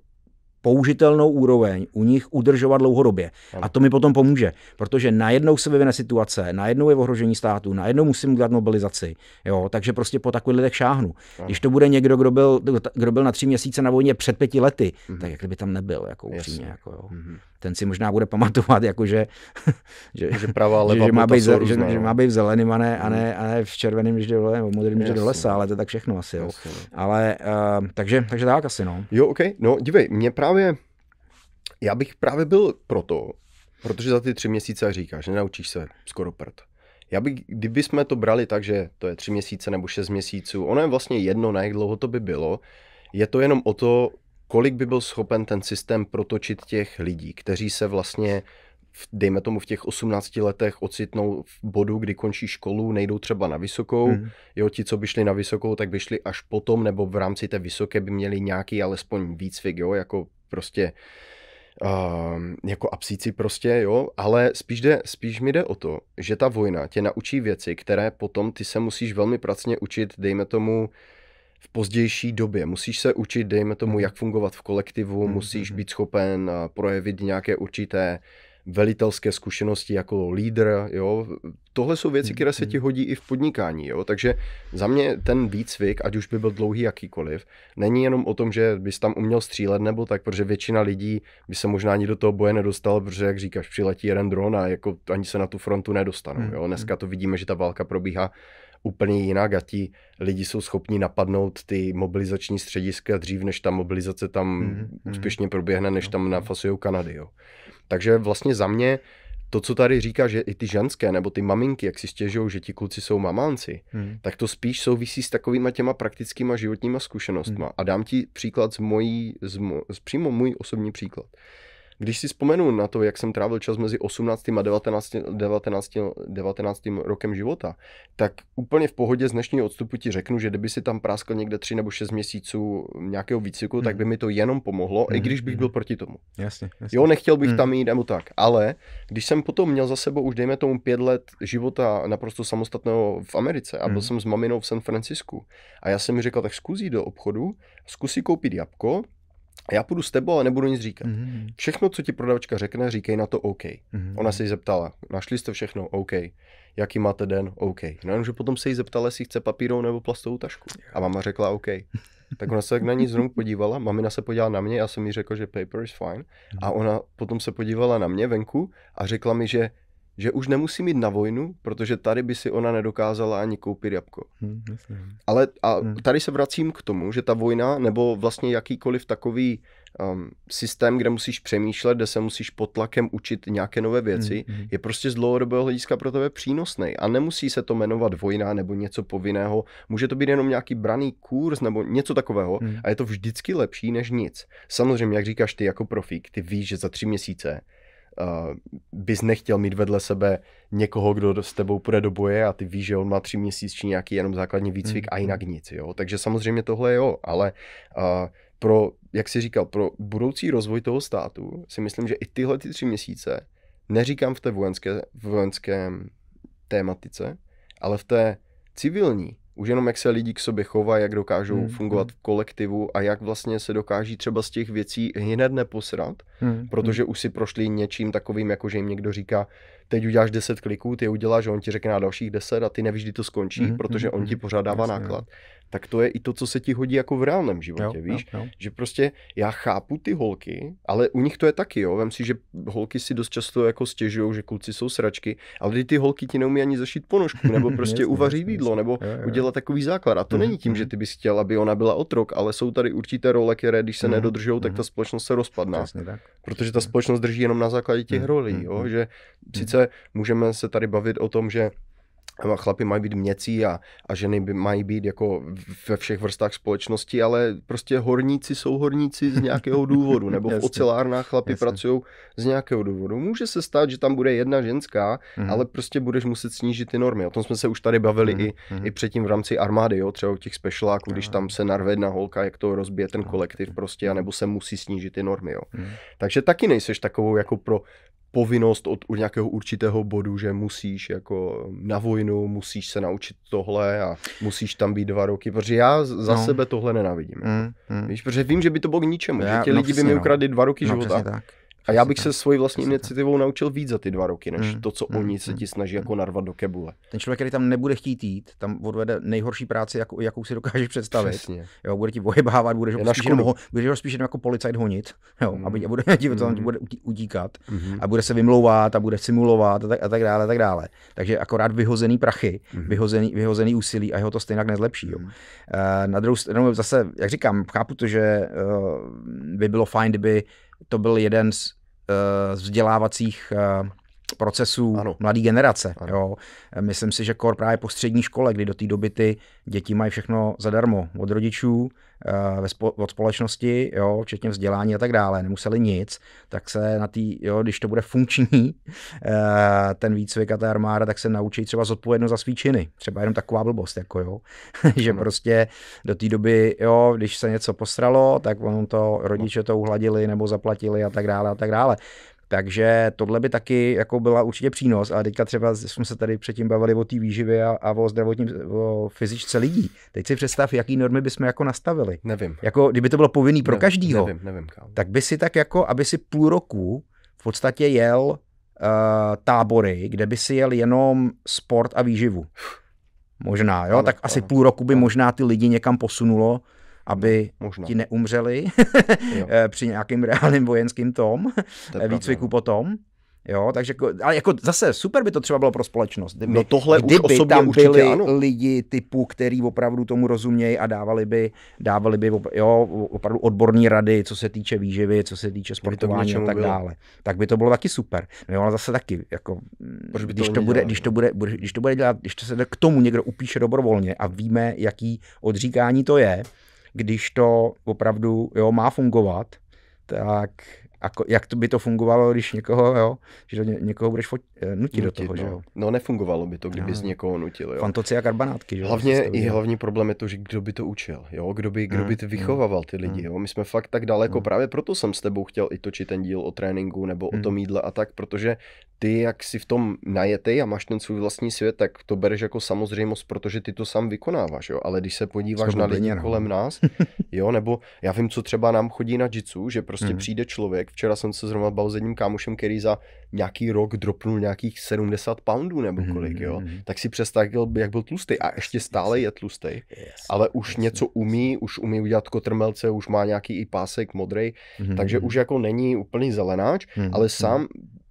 použitelnou úroveň u nich udržovat dlouhodobě. A to mi potom pomůže, protože najednou se vyvine situace, najednou je ohrožení státu, najednou musím udělat mobilizaci. Jo? Takže prostě po takových lidech šáhnu. Když to bude někdo, kdo byl, kdo byl na tři měsíce na vojně před pěti lety, mhm. tak jak kdyby tam nebyl, jako upřímně. Jako, jo. Mm-hmm ten si možná bude pamatovat, jako že, že, že, pravá, leva, že, že, má být, že, že, že, má být v zeleným a ne, a hmm. ne, a ne v červeném, když jde do, nebo modrým, do lesa, ale to je tak všechno asi. Jo. No. Ale uh, takže, takže tak asi, no. Jo, OK. No, dívej, mě právě, já bych právě byl proto, protože za ty tři měsíce, jak říkáš, nenaučíš se skoro prd. Já bych, kdyby jsme to brali tak, že to je tři měsíce nebo šest měsíců, ono je vlastně jedno, na jak dlouho to by bylo, je to jenom o to, kolik by byl schopen ten systém protočit těch lidí, kteří se vlastně v, dejme tomu v těch 18 letech ocitnou v bodu, kdy končí školu, nejdou třeba na vysokou. Mm. Jo, ti, co by šli na vysokou, tak by šli až potom, nebo v rámci té vysoké by měli nějaký alespoň výcvik, jo, jako prostě uh, jako absíci prostě, jo, ale spíš, jde, spíš mi jde o to, že ta vojna tě naučí věci, které potom ty se musíš velmi pracně učit, dejme tomu, v pozdější době. Musíš se učit, dejme tomu, mhm. jak fungovat v kolektivu, mhm, musíš mhm. být schopen eh, projevit nějaké určité velitelské zkušenosti jako lídr, jo. Tohle jsou věci, které se ti hodí i v podnikání, jo. Takže za mě ten výcvik, ať už by byl dlouhý jakýkoliv, není jenom o tom, že bys tam uměl střílet nebo tak, protože většina lidí by se možná ani do toho boje nedostal, protože jak říkáš, přiletí jeden dron a jako ani se na tu frontu nedostanou, jo. Dneska to vidíme, že ta válka probíhá úplně jinak a ti lidi jsou schopni napadnout ty mobilizační střediska dřív, než ta mobilizace tam mm-hmm. úspěšně proběhne, než tam nafasují Kanady. Jo. Takže vlastně za mě to, co tady říká, že i ty ženské nebo ty maminky, jak si stěžují, že ti kluci jsou mamánci, hmm. tak to spíš souvisí s takovými těma praktickýma životníma zkušenostmi. Hmm. A dám ti příklad z mojí, z mo, z přímo můj osobní příklad. Uh, když si vzpomenu na to, jak jsem trávil čas mezi 18. a 19, 19, 19 rokem života, tak úplně v pohodě z dnešního odstupu ti řeknu, že kdyby si tam práskl někde 3 nebo 6 měsíců nějakého výcviku, hmm. tak by mhm. mi to jenom pomohlo, hmm. i mhm. když bych mhm. byl proti tomu. Jasně, jasně. Jo, nechtěl bych hmm. tam jít nebo tak, ale když jsem potom měl za sebou už dejme tomu pět let života naprosto samostatného v Americe a byl hmm. jsem s maminou v San Francisku a já jsem mi řekl, tak zkusí do obchodu, zkusí koupit jabko, já půjdu s tebou a nebudu nic říkat. Mm-hmm. Všechno, co ti prodavačka řekne, říkej na to OK. Mm-hmm. Ona se jí zeptala, našli jste všechno, OK. Jaký máte den, OK. No že potom se jí zeptala, jestli chce papírovou nebo plastovou tašku. A mama řekla OK. tak ona se tak na ní znovu podívala, mamina se podívala na mě, já jsem jí řekl, že paper is fine. A mhm. ona potom se podívala na mě venku a řekla mi, že že už nemusí mít na vojnu, protože tady by si ona nedokázala ani koupit jabko. Hmm, Ale a hmm. tady se vracím k tomu, že ta vojna nebo vlastně jakýkoliv takový um, systém, kde musíš přemýšlet, kde se musíš pod tlakem učit nějaké nové věci, hmm. je prostě z dlouhodobého hlediska pro tebe přínosný. A nemusí se to jmenovat vojna nebo něco povinného, může to být jenom nějaký braný kurz nebo něco takového hmm. a je to vždycky lepší než nic. Samozřejmě, jak říkáš ty jako profík, ty víš, že za tři měsíce uh, bys nechtěl mít vedle sebe někoho, kdo s tebou půjde do boje a ty víš, že on má tři měsíční nějaký jenom základní výcvik mm. a mm-hmm. jinak nic, jo. Takže samozřejmě tohle jo, ale uh, pro, jak jsi říkal, pro budoucí rozvoj toho státu si myslím, že i tyhle ty tři měsíce, neříkám v té vojenské, v vojenské tématice, ale v té civilní, už jenom jak se lidi k sobě chovají, jak dokážou hmm. fungovat hmm. v kolektivu a jak vlastně se dokáží třeba z těch věcí hned neposrat, hmm. protože hmm. už si prošli něčím takovým, jako že jim někdo říká, teď uděláš 10 kliků, ty je uděláš, on ti řekne na dalších 10 a ty nevíš, kdy to skončí, hmm. protože hmm, on ti hmm. pořád dává Jasně, náklad tak to je i to, co se ti hodí jako v reálném životě, jo, víš? Jo, jo. Že prostě já chápu ty holky, ale u nich to je taky, jo. Vem si, že holky si dost často jako stěžují, že kluci jsou sračky, ale ty holky ti neumí ani zašít ponožku, nebo prostě uvařit jídlo, nebo jo, jo. udělat takový základ. A to mm, není tím, že mhm. ty bys chtěl, aby ona byla otrok, ale jsou tady určité role, které když se mm, nedodržou, mm, tak mhm. ta společnost se rozpadne. Tak. Protože ta společnost drží jenom na základě těch mhm, rolí, jo. Že sice můžeme se tady bavit o tom, že chlapi mají být měcí a, a ženy by mají být jako ve všech vrstách společnosti, ale prostě horníci jsou horníci z nějakého důvodu, nebo v ocelárnách chlapi pracují z nějakého důvodu. Může se stát, že tam bude jedna ženská, mm-hmm. ale prostě budeš muset snížit ty normy. O tom jsme se už tady bavili mm-hmm. i, mhm. i předtím v rámci armády, jo, třeba u těch specialáků, když tam se narve jedna holka, jak to rozbije ten kolektiv prostě, anebo se musí snížit ty normy. Jo. Mm-hmm. Takže taky nejseš takovou jako pro povinnost od nějakého určitého bodu, že musíš jako na vojnu, musíš se naučit tohle a musíš tam být dva roky, protože já za no. sebe tohle nenávidím. Mm, mm. Víš, protože vím, že by to bylo k ničemu, já, že ti no lidi by mi no. ukradli dva roky no, života. Tak. A já bych se svojí vlastní iniciativou naučil víc za ty dva roky, než hmm. to, co hmm, oni hmm. se ti snaží jako narvat do kebule. Ten člověk, který tam nebude chtít jít, tam odvede nejhorší práci, jakou, jakou si dokážeš představit. Jo, bude ti vohybávat, budeš ho, spíš jenom, budeš ho spíš jenom jako policajt honit, jo, mm. aby bude, ti tam bude utíkat mm. a bude se vymlouvat a bude simulovat a tak, a tak dále, a tak dále. Takže akorát vyhozený prachy, mm. vyhozený, vyhozený úsilí a jeho to stejně nezlepší. Jo. Mm. na druhou stranu no, zase, jak říkám, chápu to, že eh, by bylo fajn, kdyby to byl jeden z Eh, vzdělávacích eh, procesů ano. mladé generace. Ano. Jo. Myslím si, že kor právě po střední škole, kdy do té doby ty děti mají všechno zadarmo od rodičů, eh, od společnosti, jo, včetně vzdělání a tak dále, nemuseli nic, tak se na tý, jo, když to bude funkční, eh, ten výcvik a ta armáda, tak se naučí třeba zodpovědnost za svý činy. Třeba jenom taková blbost, jako jo. že ano. prostě do té doby, jo, když se něco postralo, tak on to rodiče to uhladili nebo zaplatili a tak dále a tak dále. Takže tohle by taky jako byla určitě přínos, ale teďka třeba jsme se tady předtím bavili o té výživě a, a o zdravotním, o fyzičce lidí. Teď si představ, jaký normy bychom jako nastavili. Nevím. Jako kdyby to bylo povinný pro nevím, každýho. Nevím, nevím, kámo. Tak by si tak jako, aby si půl roku v podstatě jel uh, tábory, kde by si jel jenom sport a výživu. Možná, jo, ano, tak ano. asi půl roku by ano. možná ty lidi někam posunulo, aby Možná. ti neumřeli eh, při nějakým reálným vojenským tom, to eh, výcviku pravda. No. potom. Jo, takže, jako, ale jako zase super by to třeba bylo pro společnost. Kdyby, no tohle kdyby už tam byli ano. lidi typu, který opravdu tomu rozumějí a dávali by, dávali by jo, opravdu odborní rady, co se týče výživy, co se týče sportování a tak bylo. dále. Tak by to bylo taky super. No jo, ale zase taky, jako, mm, Proč by to když, to bude, když, to bude, bude, když to bude dělat, když to se k tomu někdo upíše dobrovolně a víme, jaký odříkání to je, když to opravdu jo, má fungovat, tak a jak to by to fungovalo, když někoho, jo, že ně, někoho budeš fotit, nutit, eh, nutit do toho, no. že jo? No, nefungovalo by to, kdyby no. z někoho nutil, jo. Fantoci a karbanátky, že Hlavně, prostě i hlavní problém je to, že kdo by to učil, jo, kdo by, kdo mm, by to mm, vychovával ty lidi, mm. jo. My jsme fakt tak daleko, právě proto jsem s tebou chtěl i točit ten díl o tréninku nebo o tom jídle a tak, protože ty, jak si v tom najetej a máš ten svůj vlastní svět, tak to bereš jako samozřejmost, protože ty to sám vykonáváš, jo. Ale když se podíváš na lidi no. kolem nás, jo, nebo já vím, co třeba nám chodí na jitsu, že prostě přijde člověk, včera jsem se zrovna bavil s jedním kámošem, který za nějaký rok dropnul nějakých 70 poundů nebo mhm, kolik, jo. Mhm. Tak si představil, jak byl tlustý a ještě stále je tlustý, ale už něco umí, už umí udělat kotrmelce, už má nějaký i pásek modrý, mhm, takže už jako není úplný zelenáč, ale sám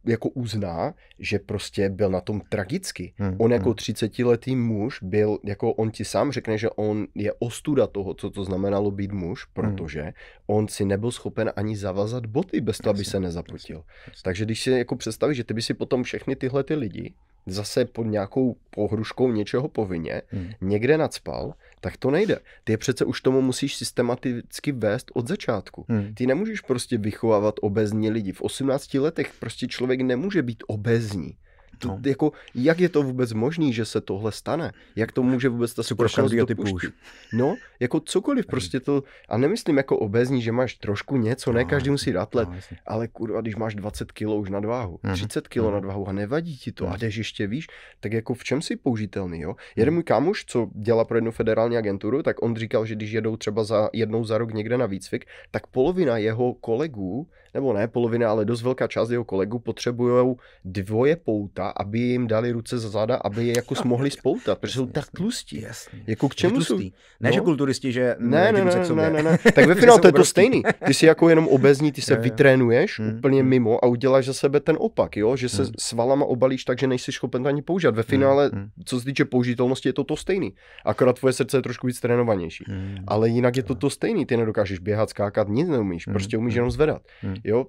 jako uzná, že prostě byl na tom tragicky. Hmm, on jako 30-letý hmm. muž byl, jako on ti sám řekne, že on je ostuda toho, co to znamenalo být muž, hmm. protože hmm. on si nebyl schopen ani zavazat boty bez toho, aby se nezapotil. Takže když si jako představíš, že ty by si potom všechny tyhle ty lidi zase pod nějakou pohruškou něčeho povinně hmm. někde nadspal, tak to nejde. Ty je přece už tomu musíš systematicky vést od začátku. Hmm. Ty nemůžeš prostě vychovávat obezní lidi. V 18 letech prostě člověk nemůže být obezní. To, no. jako, jak je to vůbec možné, že se tohle stane? Jak to může vůbec ta společnost dopustit? No, jako cokoliv, Ej. prostě to, a nemyslím jako obezní, že máš trošku něco, ne no, každý musí dát let, no, ale kurva, když máš 20 kilo už na váhu, mm 30 kilo mm na váhu a nevadí ti to mm a mhm. jdeš ještě víš, tak jako v čem si použitelný, jo? Mhm. Jeden můj kámoš, co dělá pro jednu federální agenturu, tak on říkal, že když jedou třeba za jednou za rok někde na výcvik, tak polovina jeho kolegů nebo ne polovina, ale dost velká část jeho kolegů potřebují dvoje pouta, aby jim dali ruce za záda, aby je jako mohli spoutat, protože jsou tak tlustí. Jasný. Jako k čemu jsou? Ne, no? že kulturisti, že ne, ne, ne, ne, ne, ne, Tak ve finále to je to prostě- stejný. Ty si jako jenom obezní, ty se vytrénuješ hmm. úplně hmm. mimo a uděláš za sebe ten opak, jo? že se hmm. svalama obalíš tak, že nejsi schopen ani použít. Ve hmm, finále, hmm. co se týče použitelnosti, je to to stejný. Akorát tvoje srdce je trošku víc trénovanější. Hmm. Ale jinak je to to stejný. Ty nedokážeš běhat, skákat, nic neumíš, hmm, prostě umíš hmm. jenom zvedat. Hmm. Mm-hmm. Jo,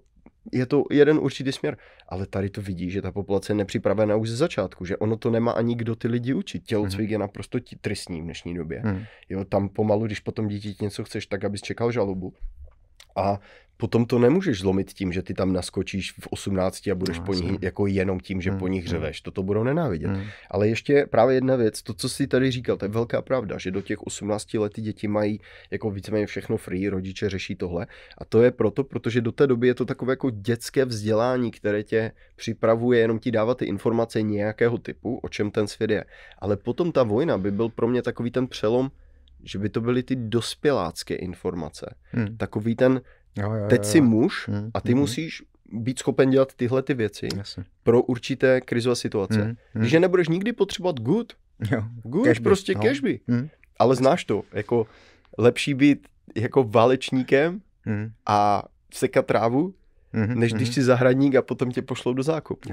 je to jeden určitý směr. Ale tady to vidí, že ta populace je nepřipravená už ze začátku, že ono to nemá ani kdo ty lidi učit. Tělocvik mm. je naprosto tristní v dnešní době. Mm. Jo, tam pomalu, když potom dítě něco chceš, tak abys čekal žalobu. A potom to nemůžeš zlomit tím, že ty tam naskočíš v 18 a budeš no, po nich jako jenom tím, že mm, po hmm, nich hmm. řeveš. Mm. to budou nenávidět. Mm. Ale ještě právě jedna věc, to, co jsi tady říkal, to je velká pravda, že do těch 18 let ty děti mají jako víceméně všechno free, rodiče řeší tohle. A to je proto, protože do té doby je to takové jako dětské vzdělání, které tě připravuje jenom ti dávat ty informace nějakého typu, o čem ten svět je. Ale potom ta vojna by byl pro mě takový ten přelom, že by to byly ty dospělácké informace. Hmm. Takový ten Jo, jo, jo, Teď jsi muž mm, a mhm, ty mm. musíš být schopen dělat tyhle ty věci Jasne. pro určité krizové situace. Mm, mm. Že nebudeš nikdy potřebovat good. Jo, good, cash prostě no. cashby. Mm. Ale znáš to, jako lepší být jako válečníkem mm. a sekat trávu, mm-hmm, než když mhm. jsi zahradník a potom tě pošlou do zákupu.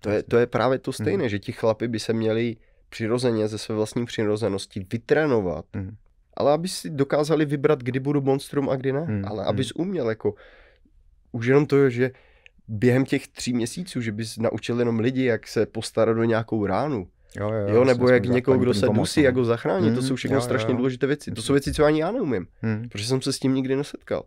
to, Je, to je právě to mhm. stejné, mm-hmm. že ti chlapi by se měli přirozeně ze své vlastní přirozenosti vytrénovat mm-hmm ale aby si dokázali vybrat, kdy budu monstrum a kdy ne. Hmm, ale hmm. abys hmm. uměl, jako už jenom to, že během těch tří měsíců, že bys naučil jenom lidi, jak se postarat do nějakou ránu. Jo, jo, jo nebo jak někoho, kdo se dusí, no. jak ho zachránit, hmm, to jsou všechno jo, strašně jo. důležité věci. To jsou věci, co ani já neumím, hmm. protože jsem se s tím nikdy nesetkal.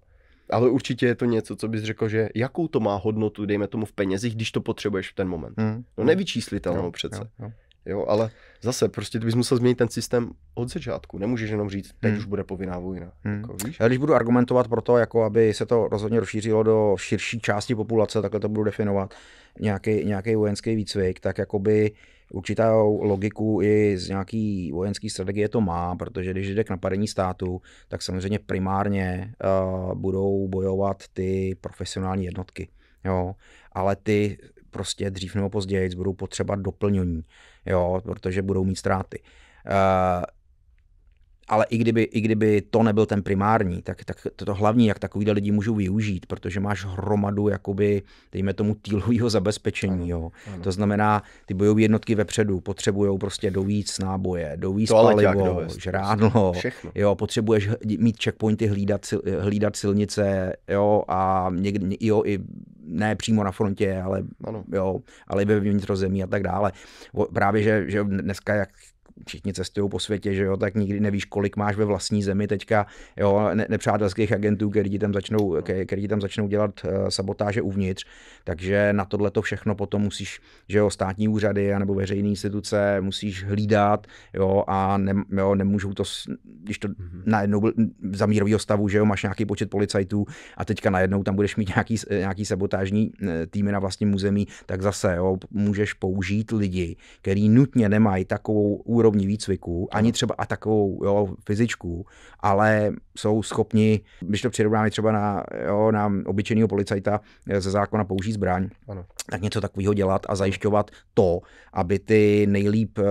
Ale určitě je to něco, co bys řekl, že jakou to má hodnotu, dejme tomu v penězích, když to potřebuješ v ten moment. Hmm. No hmm. nevyčíslitelnou přece. Jo, jo. Jo, ale zase, prostě ty bys musel změnit ten systém od začátku. Nemůžeš jenom říct, teď hmm. už bude povinná vojna. Jako, hmm. Jako, víš? Já když budu argumentovat pro to, jako aby se to rozhodně rozšířilo do širší části populace, takhle to budu definovat, nějaký, nějaký vojenský výcvik, tak jakoby určitou logiku i z nějaký vojenské strategie to má, protože když jde k napadení státu, tak samozřejmě primárně uh, budou bojovat ty profesionální jednotky. Jo, ale ty prostě dřív nebo později budou potřeba doplnění, jo, protože budou mít ztráty. Eh, ale i kdyby, i kdyby to nebyl ten primární, tak, tak to, to hlavní, jak takovýhle lidi můžou využít, protože máš hromadu, jakoby, dejme tomu, týlového zabezpečení. Ano, jo. Ano. To znamená, ty bojové jednotky vepředu potřebují prostě dovíc náboje, dovíc palivo, prostě. žrádlo. Jo, potřebuješ mít checkpointy, hlídat, hlídat silnice jo, a někdy, jo, i ne přímo na frontě, ale, ano. jo, ale i ve vnitrozemí a tak dále. Právě, že, že dneska, jak všichni cestují po světě, že jo, tak nikdy nevíš, kolik máš ve vlastní zemi teďka, jo, ne, nepřátelských agentů, který tam začnou, který tam začnou dělat eh, sabotáže uvnitř, takže na tohle to všechno potom musíš, že jo, státní úřady nebo veřejné instituce musíš hlídat, jo, a ne, jo, nemůžou to, když to mhm. najednou byl, za mírového stavu, že jo, máš nějaký počet policajtů a teďka najednou tam budeš mít nějaký, nějaký sabotážní eh, týmy na vlastním území, tak zase, jo, můžeš použít lidi, který nutně nemají takovou úroveň úrovni výcviku, ani třeba a takovou jo, fyzičku, ale jsou schopni, když to přirovnáme třeba na, jo, na obyčejného policajta eh, ze zákona použít zbraň, ano. tak něco takového dělat a zajišťovat to, aby ty nejlíp uh,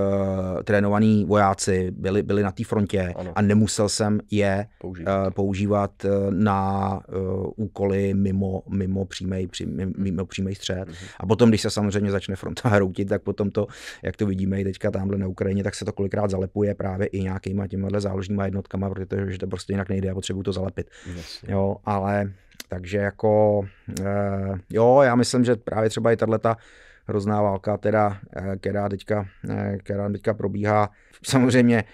trénovaní vojáci byli, byli na té frontě ano. a nemusel jsem je eh, používat, uh, používat na uh, úkoly mimo, mimo přímý při, mimo mhm. přímý střed. mm A potom, když se samozřejmě začne fronta hroutit, tak potom to, jak to vidíme i teďka tamhle na Ukrajině, tak se to kolikrát zalepuje právě i nějakýma těmhle záložníma jednotkama, protože to prostě jinak nejde nejde, já potřebuju to zalepit. Yes. Jo, ale takže jako, eh, jo, já myslím, že právě třeba i tahle ta hrozná válka, teda, eh, která, teďka, eh, která teďka probíhá, samozřejmě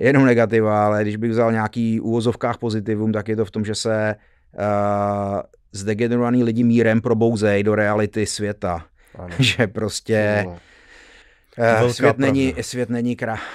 jenom negativa, ale když bych vzal nějaký úvozovkách pozitivum, tak je to v tom, že se e, zdegenerovaný lidi mírem probouzejí do reality světa. Ano. že prostě... Ano Eh, Velká svět není, svět není krá...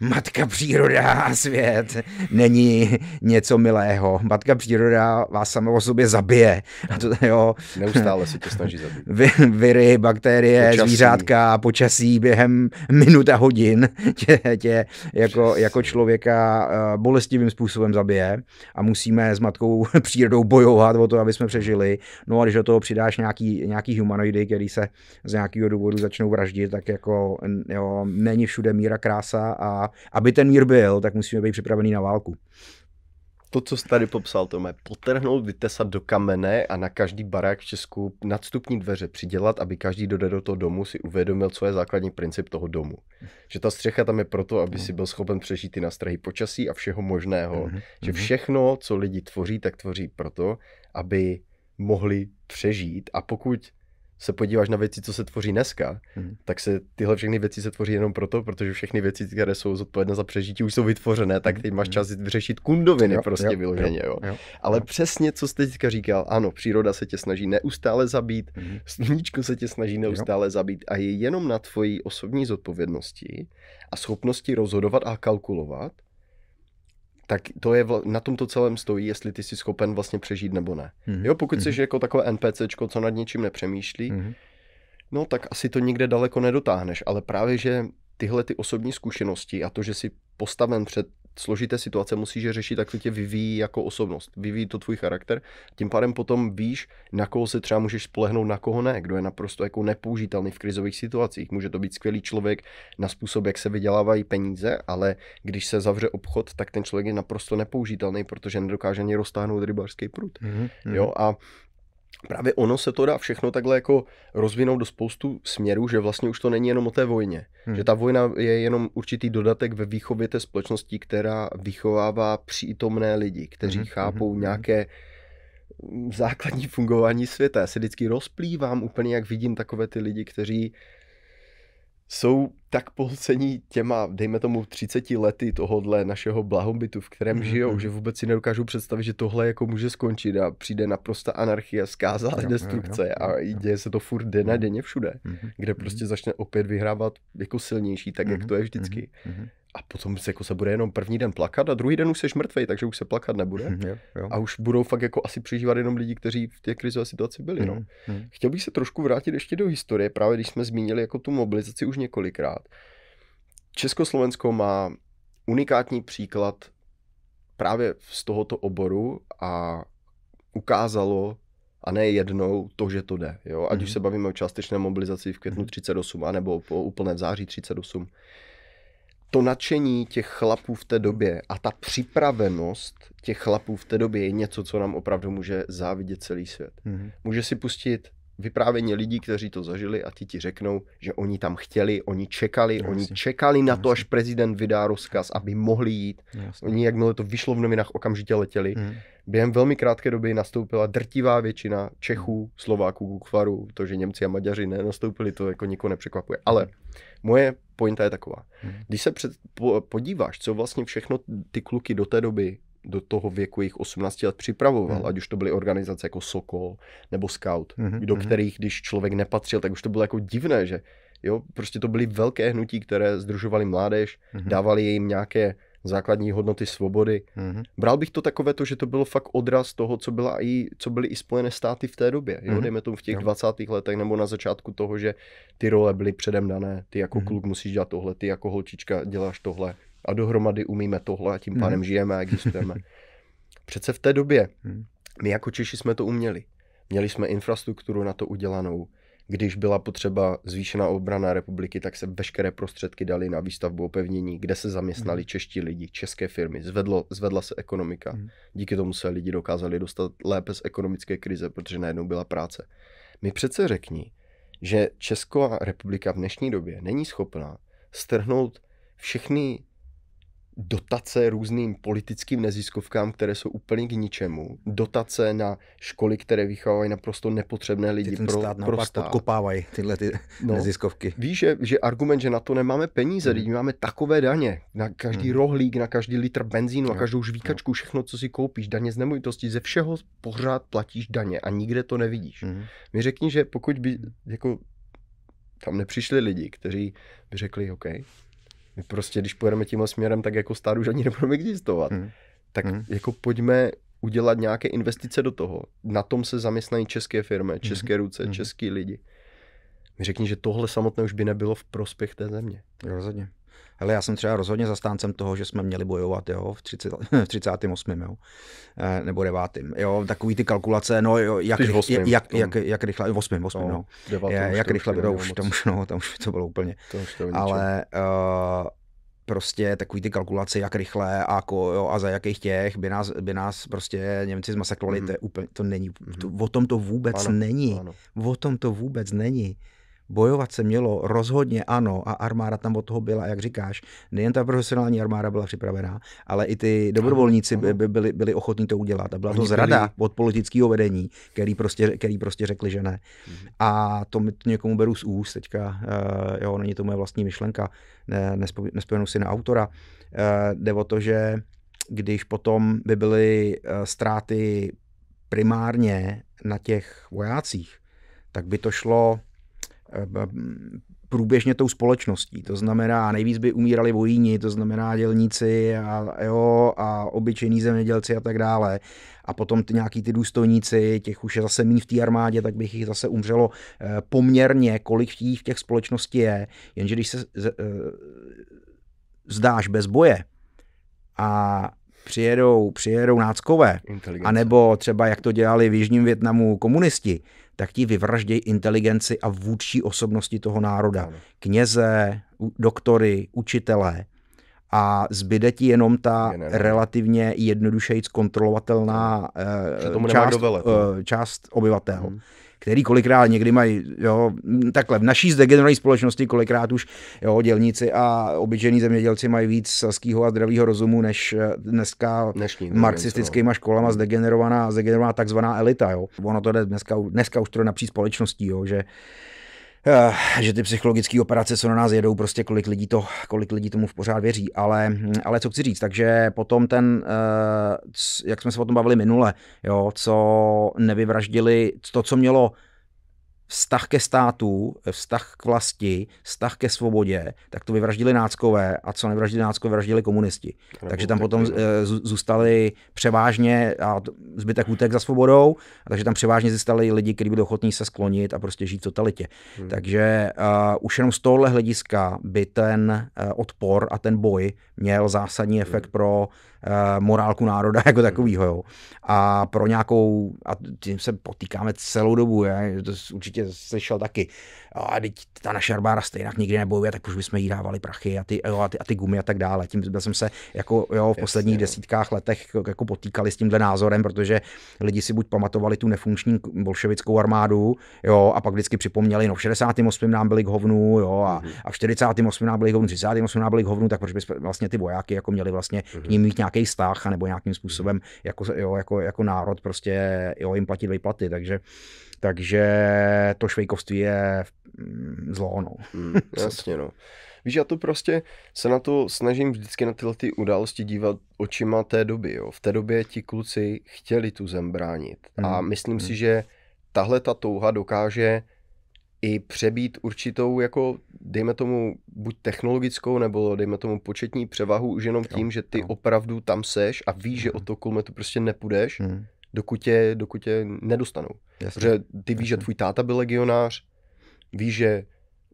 Matka příroda a svět není něco milého. Matka příroda vás sama o sobě zabije. A to, jo, Neustále se to snaží zabít. viry, bakterie, počasí. zvířátka, počasí během minut a hodin tě, tě jako, jako člověka eh, bolestivým způsobem zabije a musíme s matkou přírodou bojovat o to, aby jsme přežili. No a když do toho přidáš nějaký, nějaký humanoidy, který se z nějakého důvodu začnou vraždit, tak jako jo, není všude míra krása a aby ten mír byl, tak musíme být připravený na válku. To, co jsi tady popsal, to je potrhnout, vytesat do kamene a na každý barák v Česku nadstupní dveře přidělat, aby každý, kdo jde do toho domu, si uvědomil, co je základní princip toho domu. Že ta střecha tam je proto, aby si byl schopen přežít i na strahy počasí a všeho možného. Mm-hmm. Že mhm. všechno, co lidi tvoří, tak tvoří proto, aby mohli přežít a pokud se podíváš na věci, co se tvoří dneska, hmm. tak se tyhle všechny věci se tvoří jenom proto, protože všechny věci, které jsou zodpovědné za přežití, už jsou vytvořené, tak teď máš mhm. čas vyřešit kundoviny jo, prostě jo, vyloženě. Jo. Jo, Ale jo. přesně, co jste teďka říkal, ano, příroda se tě snaží neustále zabít, hmm. sluníčko se tě snaží neustále jo. zabít a je jenom na tvojí osobní zodpovědnosti a schopnosti rozhodovat a kalkulovat, tak to je, na tom to celém stojí, jestli ty jsi schopen vlastně přežít nebo ne. Mm-hmm. Jo, pokud jsi mm-hmm. jako takové NPCčko, co nad něčím nepřemýšlí, mm-hmm. no tak asi to nikde daleko nedotáhneš, ale právě, že tyhle ty osobní zkušenosti a to, že jsi postaven před složité situace musíš řešit, tak to tě vyvíjí jako osobnost, vyvíjí to tvůj charakter. Tím pádem potom víš, na koho se třeba můžeš spolehnout, na koho ne, kdo je naprosto jako nepoužitelný v krizových situacích. Může to být skvělý člověk na způsob, jak se vydělávají peníze, ale když se zavře obchod, tak ten člověk je naprosto nepoužitelný, protože nedokáže ani roztáhnout rybářský prut. Mm-hmm. Jo, mhm. a právě ono se to dá všechno takhle jako rozvinout do spoustu směrů, že vlastně už to není jenom o té vojně. Hmm. Že ta vojna je jenom určitý dodatek ve výchově té společnosti, která vychovává přítomné lidi, kteří hmm. chápou hmm. hmm. nějaké základní fungování světa. Já se vždycky rozplývám úplně, jak vidím takové ty lidi, kteří jsou tak pohlcení těma, dejme tomu, 30 lety tohohle našeho blahobytu, v kterém mm-hmm. žijou, mhm. že vůbec si nedokážu představit, že tohle jako může skončit a přijde naprosta anarchie, zkáza a destrukce jo, jo, jo, jo. a děje se to furt den a mhm. denně všude, mm-hmm. kde mhm. prostě začne opět vyhrávat jako silnější, tak mm-hmm. jak to je vždycky. Mm-hmm a potom se, jako se bude jenom první den plakat a druhý den už jsi mrtvej, takže už se plakat nebude. Mm, jo, jo. A už budou fakt jako asi přežívat jenom lidi, kteří v té krizové situaci byli. Mm, no. mm. Chtěl bych se trošku vrátit ještě do historie, právě když jsme zmínili jako tu mobilizaci už několikrát. Československo má unikátní příklad právě z tohoto oboru a ukázalo a ne jednou to, že to jde. Jo? Ať mm už mhm. se bavíme o částečné mobilizaci v květnu mm 38, anebo po úplné v září 38 to nadšení těch chlapů v té době a ta připravenost těch chlapů v té době je něco, co nám opravdu může závidět celý svět. Mm-hmm. Může si pustit vyprávění lidí, kteří to zažili a ti ti řeknou, že oni tam chtěli, oni čekali, no, Jasně. oni čekali na Jasně. No, to, až prezident vydá rozkaz, aby mohli jít. No, jasně. Oni, jakmile to vyšlo v novinách, okamžitě letěli. Hmm. Během velmi krátké doby nastoupila drtivá většina Čechů, mhm. Slováků, Kukvarů, to, že Němci a Maďaři nenastoupili, to jako nikoho nepřekvapuje. Ale Moje pointa je taková. Mhm. Když se před, po, podíváš, co vlastně všechno ty kluky do té doby do toho věku jejich 18 let připravoval, mm. ať už to byly organizace jako Sokol nebo Scout, hmm. do mhm. kterých, když člověk nepatřil, tak už to bylo jako divné, že jo, prostě to byly velké hnutí, které združovali mládež, hmm. dávali jim nějaké základní hodnoty svobody. Mm-hmm. Bral bych to takové to, že to bylo fakt odraz toho, co, byla i, co byly i Spojené státy v té době. Mm-hmm. Dejme tomu v těch jo. 20. letech nebo na začátku toho, že ty role byly předem dané. Ty jako mm-hmm. kluk musíš dělat tohle, ty jako holčička děláš tohle. A dohromady umíme tohle a tím mhm. pádem mm-hmm. žijeme a existujeme. Přece v té době mhm. my jako Češi jsme to uměli. Měli jsme infrastrukturu na to udělanou. Když byla potřeba zvýšená obrana republiky, tak se veškeré prostředky dali na výstavbu opevnění, kde se zaměstnali mhm. čeští lidi, české firmy, zvedlo, zvedla se ekonomika. Mhm. Díky tomu se lidi dokázali dostat lépe z ekonomické krize, protože najednou byla práce. My přece řekni, že Česká republika v dnešní době není schopná strhnout všechny dotace různým politickým neziskovkám, které jsou úplně k ničemu, dotace na školy, které vychovávají naprosto nepotřebné lidi ty pro, stát pro stát. podkopávají tyhle ty no, neziskovky. Víš, že, že argument, že na to nemáme peníze, hmm. máme takové daně, na každý hmm. rohlík, na každý litr benzínu, no. na každou žvíkačku, no. všechno, co si koupíš, daně z nemovitosti, ze všeho pořád platíš daně a nikde to nevidíš. Hmm. My řekni, že pokud by jako tam nepřišli lidi, kteří by řekli, OK, my prostě, když pojedeme tímhle směrem, tak jako stát už ani nebudeme existovat. Hmm. Tak hmm. jako pojďme udělat nějaké investice do toho. Na tom se zaměstnají české firmy, hmm. české ruce, hmm. český lidi. řekni, že tohle samotné už by nebylo v prospěch té země. Rozhodně. Hele, já jsem třeba rozhodně zastáncem toho, že jsme měli bojovat jo, v, 30, v 38. Jo, eh, nebo 9. Jo, takový ty kalkulace, no jo, jak, Tyž rychle, jak, jak, jak, rychle, 8. 8 no, no, 9, je, eh, jak rychle, to už, tam už, no, tam už to bylo úplně. To už to Ale uh, prostě takový ty kalkulace, jak rychle a, ko, jo, a za jakých těch by nás, by nás prostě Němci zmasakrovali, mm to, to není, mm. to, o tom to vůbec ano, není. Ano. O tom to vůbec není. Bojovat se mělo rozhodně ano a armáda tam od toho byla, jak říkáš. Nejen ta profesionální armáda byla připravená, ale i ty dobrovolníci by, by byli, byli ochotní to udělat. A byla Oni to zrada byli... od politického vedení, který prostě, který prostě řekli, že ne. Mm-hmm. A to mi to někomu beru z úst teďka. Uh, jo, není to moje vlastní myšlenka, ne, nespomenu si na autora. Uh, jde o to, že když potom by byly uh, ztráty primárně na těch vojácích, tak by to šlo Eh, průběžně tou společností. To znamená, nejvíc by umírali vojíni, to znamená dělníci a, jo, a obyčejní zemědělci a tak dále. A potom ty, nějaký ty důstojníci, těch už je zase mín v té armádě, tak bych jich zase umřelo eh, poměrně, kolik v těch společnosti je. Jenže když se eh, zdáš bez boje a přijedou, přijedou náckové, anebo třeba jak to dělali v Jižním Větnamu komunisti, tak ti vyvraždějí inteligenci a vůdčí osobnosti toho národa. Kněze, doktory, učitelé a zbyde ti jenom ta ne, ne, ne. relativně jednodušejíc kontrolovatelná uh, eh, část, uh, část obyvatel. Hmm který kolikrát někdy mají, jo, takhle, v naší zdegenerované společnosti kolikrát už jo, dělníci a obyčejní zemědělci mají víc selského a zdravého rozumu, než eh, dneska Dnešní, marxistickýma no. školama zdegenerovaná, zdegenerovaná takzvaná elita. Jo. Ono to jde dneska, dneska už to jde napříč společností, jo, že Eh, že ty psychologické operace, co na nás jedou, prostě kolik lidí, to, kolik lidí tomu v pořád věří, ale, hm, ale co chci říct, takže potom ten, eh, jak jsme se o tom bavili minule, jo, co nevyvraždili, to, co mělo vztah ke státu, vztah k vlasti, vztah ke svobodě, tak to vyvraždili náckové a co nevraždili náckové, vraždili komunisti. Nebo takže tam potom no. eh, zůstali převážně a zbytek útek za svobodou, a takže tam převážně zůstali lidi, kteří byli ochotní se sklonit a prostě žít v totalitě. Hmm. Takže uh, už jenom z tohohle hlediska by ten uh, odpor a ten boj měl zásadní hmm. efekt hmm. pro Eh, morálku národa jako hmm. takovýho. Jo. A pro nějakou, a tím se potýkáme celou dobu, je, to určitě slyšel taky, a teď ta naše armáda stejně nikdy nebojuje, tak už bychom jí dávali prachy a ty, jo, a ty, a ty gumy a tak dále. Tím jsem se jako jo, v posledních Jasně, no. desítkách letech jako potýkali s tímhle názorem, protože lidi si buď pamatovali tu nefunkční bolševickou armádu, jo, a pak vždycky připomněli, no v 68. nám byli k hovnu, jo, a, mm-hmm. a v 48. nám byli k hovnu, 38. nám byli k hovnu, tak proč by vlastně ty vojáky jako měli vlastně mm-hmm. k mhm. ním mít nějaký vztah, nebo nějakým mhm. způsobem jako, jo, jako, jako národ prostě jo, jim platit výplaty, takže takže to švejkovství je mm, zlo, no. Mm, jasně, no. Víš, já to prostě se na to snažím vždycky na tyhle ty události dívat očima té doby, jo. V té době ti kluci chtěli tu zem bránit mm. a hmm, myslím mm. si, hmm. že tahle ta touha dokáže i přebít určitou, jako dejme tomu, buď technologickou, nebo dejme tomu početní převahu už jenom tím, jo, že ty jo. opravdu tam seš a víš, mm. že od hmm. toho kulmetu prostě nepůjdeš, mm dokud tě, dokud tě nedostanou. Jasně. Protože ty víš, že tvůj táta byl legionář, víš, že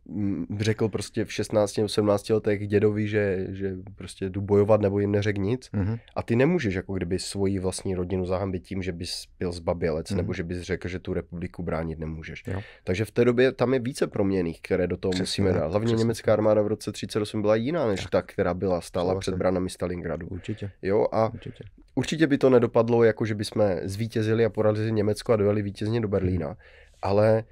mm, řekl prostě v 16 nebo 17 letech dědovi, že, že prostě jdu bojovat nebo jim neřek nic. Mm-hmm. A ty nemůžeš jako kdyby svoji vlastní rodinu zahambit tím, že bys byl zbabělec mm-hmm. nebo že bys řekl, že tu republiku bránit nemůžeš. Jo. Takže v té době tam je více proměných, které do toho přesně, musíme dát. Hlavně přesně. německá armáda v roce 38 byla jiná než tak. ta, která byla stála před branami Stalingradu. Určitě. Jo a Určitě. Určitě by to nedopadlo, jako že bychom zvítězili a porazili Německo a dojeli vítězně do Berlína, ale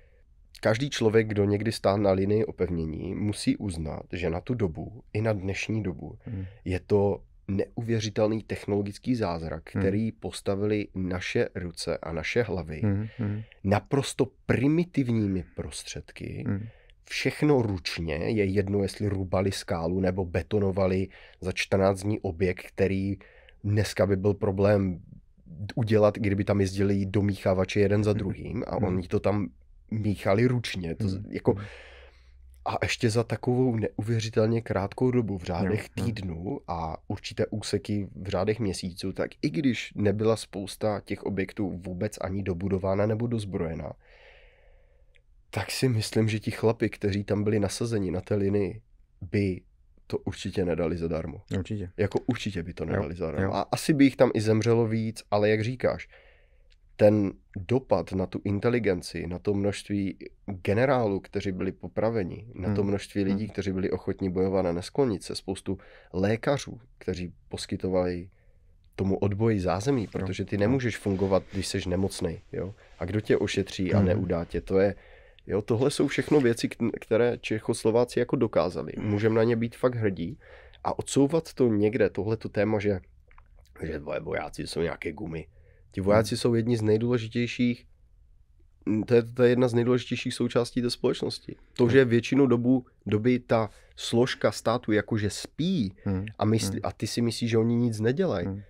každý člověk, kdo někdy stál na linii opevnění, musí uznat, že na tu dobu, i na dnešní dobu, hmm. je to neuvěřitelný technologický zázrak, hmm. který postavili naše ruce a naše hlavy hmm, naprosto primitivními prostředky. Všechno ručně, je jedno, jestli rubali skálu nebo betonovali za 14 dní objekt, který dneska by byl problém udělat, kdyby tam jezdili domíchávače jeden za mhm. druhým a mhm. oni to tam míchali ručně. To, mhm. jako, a ještě za takovou neuvěřitelně krátkou dobu v řádech týdnů a určité úseky v řádech měsíců, tak i když nebyla spousta těch objektů vůbec ani dobudována nebo dozbrojena, tak si myslím, že ti chlapi, kteří tam byli nasazeni na té linii, by to určitě nedali zadarmo. Určitě. Jako určitě by to nedali jo, zadarmo. Jo. A asi by jich tam i zemřelo víc, ale jak říkáš, ten dopad na tu inteligenci, na to množství generálů, kteří byli popraveni, hmm. na to hmm. množství lidí, hmm. kteří byli ochotní bojovat na nesklonice, spoustu lékařů, kteří poskytovali tomu odboji zázemí, protože ty nemůžeš fungovat, když jsi nemocný. A kdo tě ošetří a hmm. neudá tě, to je, Jo, tohle jsou všechno věci, které Čechoslováci jako dokázali. Můžeme na ně být fakt hrdí a odsouvat to někde, tohleto téma, že, že vojáci jsou nějaké gumy. Ti vojáci hmm. jsou jedni z nejdůležitějších mm, to je, to je jedna z nejdůležitějších součástí té společnosti. To, hmm. že většinu dobu, doby ta složka státu jakože spí hmm. a, myslí, hmm. a ty si myslíš, že oni nic nedělají, hmm.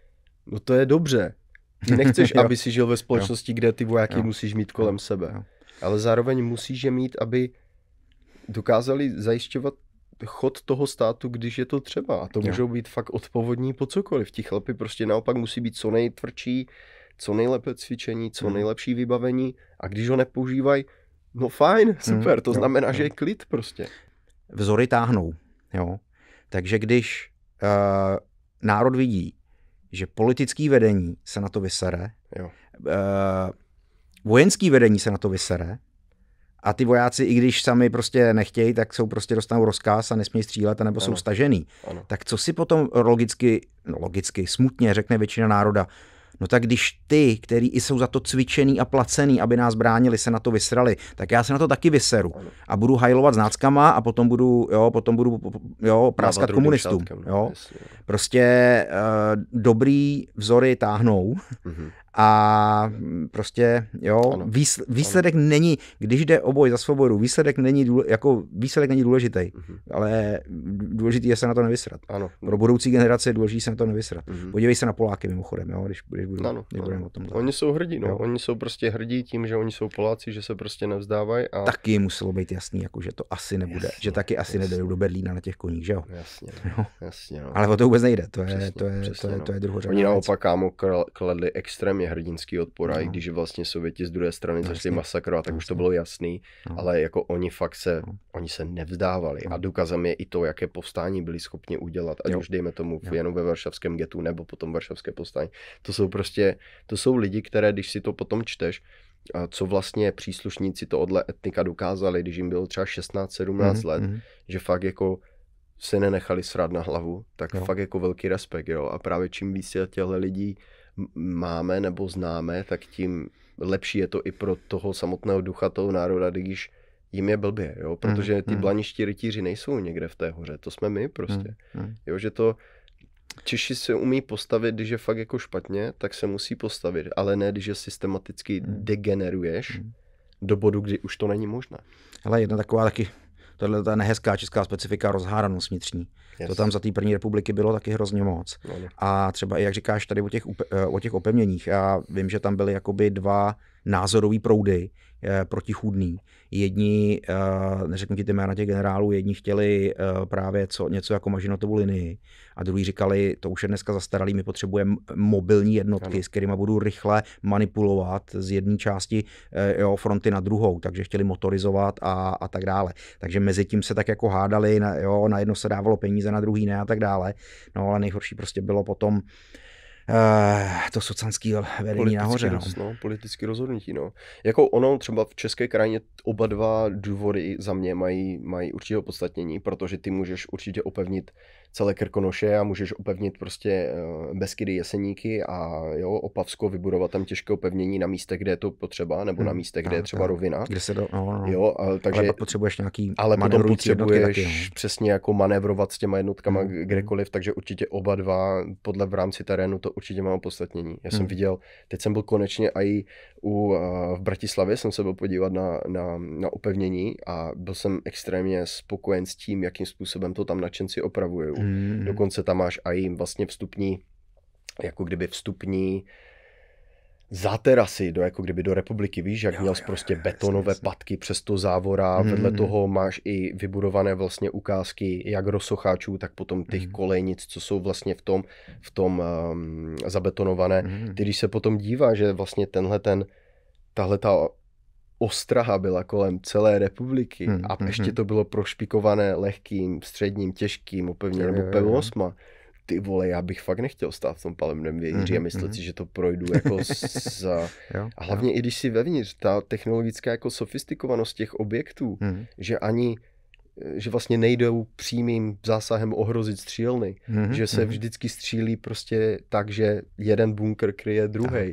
no to je dobře. Ty nechceš, aby si žil ve společnosti, jo. kde ty vojáky jo. musíš mít kolem jo. sebe. Jo ale zároveň musíš je mít, aby dokázali zajišťovat chod toho státu, když je to třeba. A to můžou být fakt odpovodní po cokoliv. Ti chlapi prostě naopak musí být co nejtvrdší, co nejlépe cvičení, co mhm. nejlepší vybavení a když ho nepoužívají, no fajn, mhm, super, to znamená, že je klid prostě. Vzory táhnou, jo. Takže když uh, národ vidí, že politický vedení se na to vysere, jo. Uh, vojenský vedení se na to vysere a ty vojáci, i když sami prostě nechtějí, tak jsou prostě dostanou rozkaz a nesmí střílet, nebo jsou stažený. Ano. Tak co si potom logicky, no logicky, smutně řekne většina národa, No tak když ty, který i jsou za to cvičený a placený, aby nás bránili, se na to vysrali, tak já se na to taky vyseru. A budu hajlovat náckama a potom budu, jo, potom budu jo, práskat komunistům. Šátkem, no, jo. Prostě uh, dobrý vzory táhnou mm-hmm a prostě, jo, ano. výsledek ano. není, když jde o boj za svobodu, výsledek není, jako výsledek není důležitý, uh-huh. ale důležitý je se na to nevysrat. Ano. Pro budoucí generace je důležité se na to nevysrat. Uh-huh. Podívej se na Poláky mimochodem, jo, když, když, budu, ano, když budeme o tom Oni jsou hrdí, no. Jo. Oni jsou prostě hrdí tím, že oni jsou Poláci, že se prostě nevzdávají. A... Taky muselo být jasný, jako, že to asi nebude, jasně, že taky asi jasně. nedojdou do Berlína na těch koních, že jo. Jasně, no. jasně no. Ale o to vůbec nejde, to je, přesně, to je, přesně, to je, no. to je druhořadé. Oni naopak kámo kladli extrémně hrdinský odpor, no. i když vlastně Sověti z druhé strany no, začali masakrovat, tak no, už to bylo jasný, no. ale jako oni fakt se, no. oni se nevzdávali no. a důkazem je i to, jaké povstání byli schopni udělat, ať jo. už dejme tomu jo. jenom ve varšavském getu nebo potom varšavské povstání. To jsou prostě, to jsou lidi, které když si to potom čteš, co vlastně příslušníci tohohle etnika dokázali, když jim bylo třeba 16-17 mm-hmm. let, mhm. že fakt jako se nenechali srát na hlavu, tak jo. fakt jako velký respekt, jo. A právě čím víc těchto lidí máme nebo známe, tak tím lepší je to i pro toho samotného ducha toho národa, když jim je blbě, jo? Mm, protože ty mm. blaniští rytíři nejsou někde v té hoře, to jsme my prostě. Mm, mm. Jo, že to Češi se umí postavit, když je fakt jako špatně, tak se musí postavit, ale ne, když je systematicky mm. degeneruješ mm. do bodu, kdy už to není možné. Ale jedna taková taky tohle ta nehezká česká specifika rozháranost vnitřní. Yes. To tam za té první republiky bylo taky hrozně moc. No, no. a třeba i jak říkáš tady o těch, eh, o těch opevněních, já vím, že tam byly jakoby dva názorové proudy e, protichůdný. Jedni, eh, neřeknu ti ty jména těch generálů, jedni chtěli eh, právě co, něco jako mažinotovou linii a druhý říkali, to už je dneska zastaralý, my potřebujeme mobilní jednotky, ano. s kterými budu rychle manipulovat z jedné části eh, jo, fronty na druhou, takže chtěli motorizovat a, a tak dále. Takže mezi tím se tak jako hádali, na, jo, na jedno se dávalo peníze, na druhý ne a tak dále. No ale nejhorší prostě bylo potom, Eh, to socanský vedení politický nahoře. Roz, no. no, politický rozhodnutí, no. Jako ono třeba v české krajině oba dva důvody za mě mají, mají určitě opodstatnění, protože ty můžeš určitě opevnit celé Krkonoše a můžeš opevnit prostě eh, Beskydy, Jeseníky a jo, Opavsko, vybudovat tam těžké opevnění na místech, kde je to potřeba, nebo na hmm. místech, kde je třeba rovina. Kde se to, no, no. no. Jo, a, takže, ale pak potřebuješ nějaký Ale potom potřebuješ taky, no. přesně jako manévrovat s těma jednotkama hmm, hmm. kdekoliv, takže určitě oba dva podle v rámci terénu to určitě má opodstatnění. Já hmm. jsem viděl, teď jsem byl konečně i u, eh, v Bratislavě, jsem se byl podívat na, na, na opevnění a byl jsem extrémně spokojen s tím, jakým způsobem to tam nadšenci opravují. Hmm Mm. Dokonce tam máš i vlastně vstupní, jako kdyby vstupní za terasy, do, jako kdyby do republiky, víš, jak jo, měl jo, prostě jo, betonové jasný, patky přes to závora, mm. vedle hmm. toho máš i vybudované vlastně ukázky jak rozsocháčů, tak potom těch mm. kolejnic, co jsou vlastně v tom, v tom um, zabetonované. Mm. Ty, když se potom dívá, že vlastně tenhle ten, tahle ta ostraha byla kolem celé republiky hmm, a hmm, ještě hmm. to bylo prošpikované lehkým, středním, těžkým, opevně nebo pevnosma. Ty vole, já bych fakt nechtěl stát v tom palivném vějíři hmm, a myslet mhm. si, že to projdu jako z... jo, a hlavně jo. i když si vevnitř, ta technologická jako sofistikovanost těch objektů, hmm. že ani že vlastně nejdou přímým zásahem ohrozit střílny, mm-hmm, že se mm-hmm. vždycky střílí prostě tak, že jeden bunkr kryje druhý,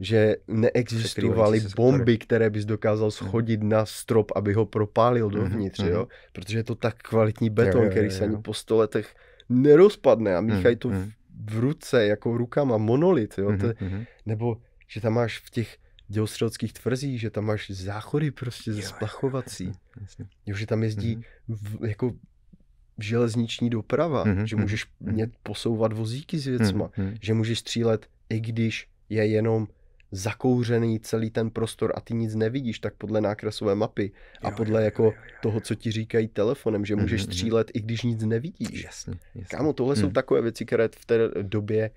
že neexistovaly bomby, které bys dokázal mhm. schodit mm-hmm. na strop, aby ho propálil mhm, dovnitř, mm-hmm. jo? protože je to tak kvalitní beton, jo, jo, jo, který se ani po sto letech nerozpadne a míchají mm-hmm. to v, mhm. v ruce, jako rukama, monolit, jo? Mm-hmm. To, nebo že tam máš v těch dělostřeleckých tvrzí, že tam máš záchody prostě ze splachovací. Jo, Jo, že tam jezdí mm-hmm. v, jako železniční doprava, mm-hmm. že mhm, můžeš mm-hmm. posouvat vozíky s věcma, mm-hmm. že můžeš střílet, i když je jenom zakouřený celý ten prostor a ty nic nevidíš, tak podle nákresové mapy a jo, podle jo, jako jo, jo, jo. toho, co ti říkají telefonem, že můžeš mm-hmm. střílet, i když nic nevidíš. Jasně, jasně. Kámo, tohle mm. jsou takové věci, které v té době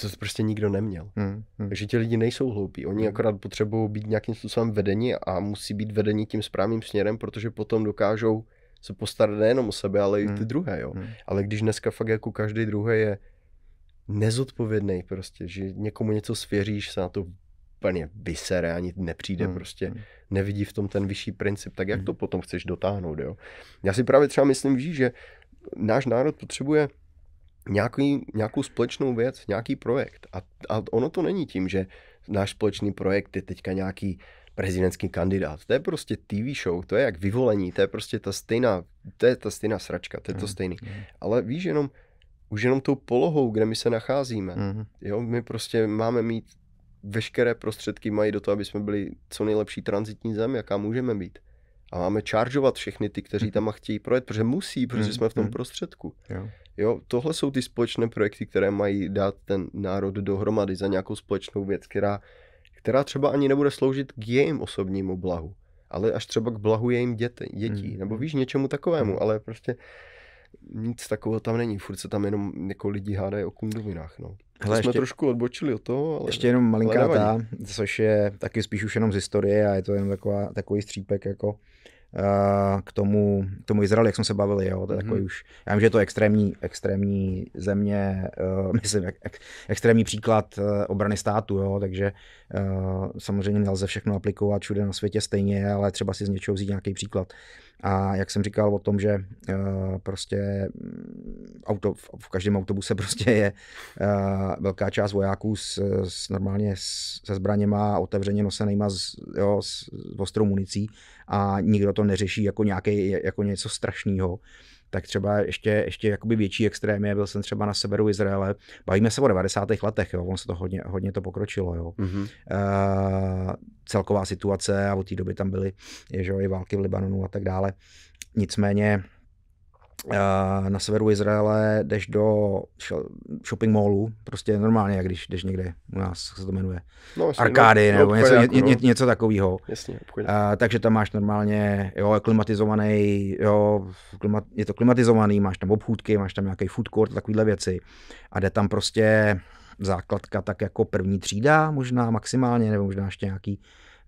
to prostě nikdo neměl. Hmm, hmm. Takže ti lidi nejsou hloupí, oni hmm. akorát potřebují být nějakým způsobem vedení a musí být vedení tím správným směrem, protože potom dokážou se postarat nejenom o sebe, ale hmm. i ty hmm. druhé. Jo. Hmm. Ale když dneska fakt jako každý druhý je nezodpovědný prostě, že někomu něco svěříš, se na to úplně vysere, ani nepřijde hmm. prostě, hmm. nevidí v tom ten vyšší princip, tak jak hmm. to potom chceš dotáhnout, jo. Já si právě třeba myslím, že náš národ potřebuje nějaký, nějakou společnou věc, nějaký projekt. A, a ono to není tím, že náš společný projekt je teďka nějaký prezidentský kandidát. To je prostě TV show, to je jak vyvolení, to je prostě ta stejná, to je ta stejná sračka, to je to mhm. stejný. Mhm. Ale víš jenom, už jenom tou polohou, kde my se nacházíme. mm Jo, my prostě máme mít veškeré prostředky mají do toho, aby jsme byli co nejlepší transitní zem, jaká můžeme být. A máme čaržovat všechny ty, kteří mhm. tam chtějí projet, protože musí, protože jsme v tom prostředku. Jo. Jo, tohle jsou ty společné projekty, které mají dát ten národ dohromady za nějakou společnou věc, která, která třeba ani nebude sloužit k jejím osobnímu blahu, ale až třeba k blahu jejím dětem, dětí, hmm. nebo víš, něčemu takovému, hmm. ale prostě nic takového tam není, furt se tam jenom jako lidi hádají o kundovinách, no. Hele, jsme ještě, trošku odbočili od toho, ale... Ještě jenom malinká ta, což je taky spíš už jenom z historie a je to jenom taková, takový střípek jako Eh, k tomu, k tomu Izraeli, jak jsme se bavili, jo, to je mm-hmm. takový mhm. už, já vím, že je to extrémní, extrémní země, uh, myslím, ek, ek, extrémní příklad uh, obrany státu, jo, takže uh, samozřejmě nelze všechno aplikovat všude na světě stejně, ale třeba si z něčeho vzít nějaký příklad. A jak jsem říkal o tom, že eh, prostě mm, auto, v každém autobuse prostě je eh, velká část vojáků s, s normálně se zbraněma otevřeně nosenýma s, jo, s ostrou municí a nikdo to neřeší jako, nějaký, jako něco strašného tak třeba ještě, ještě jakoby větší extrémy. Byl jsem třeba na severu Izraele. Bavíme se o 90. letech, jo, on se to hodně, hodně to pokročilo. Jo. Mm-hmm. Uh, celková situace a od té doby tam byly že jo, i války v Libanonu a tak dále. Nicméně Eh, na severu Izraele jdeš do shopping mallu, prostě normálně, jak když jdeš někde, u nás se to jmenuje, no, arkády no, nebo jako, no, něco, ně, ně, něco takového. Eh, takže tam máš normálně, jo, klimatizovaný, jo, klimat, je to klimatizovaný, máš tam obchůdky, máš tam nějaký food court, takovéhle věci a jde tam prostě základka tak jako první třída možná maximálně, nebo možná ještě nějaký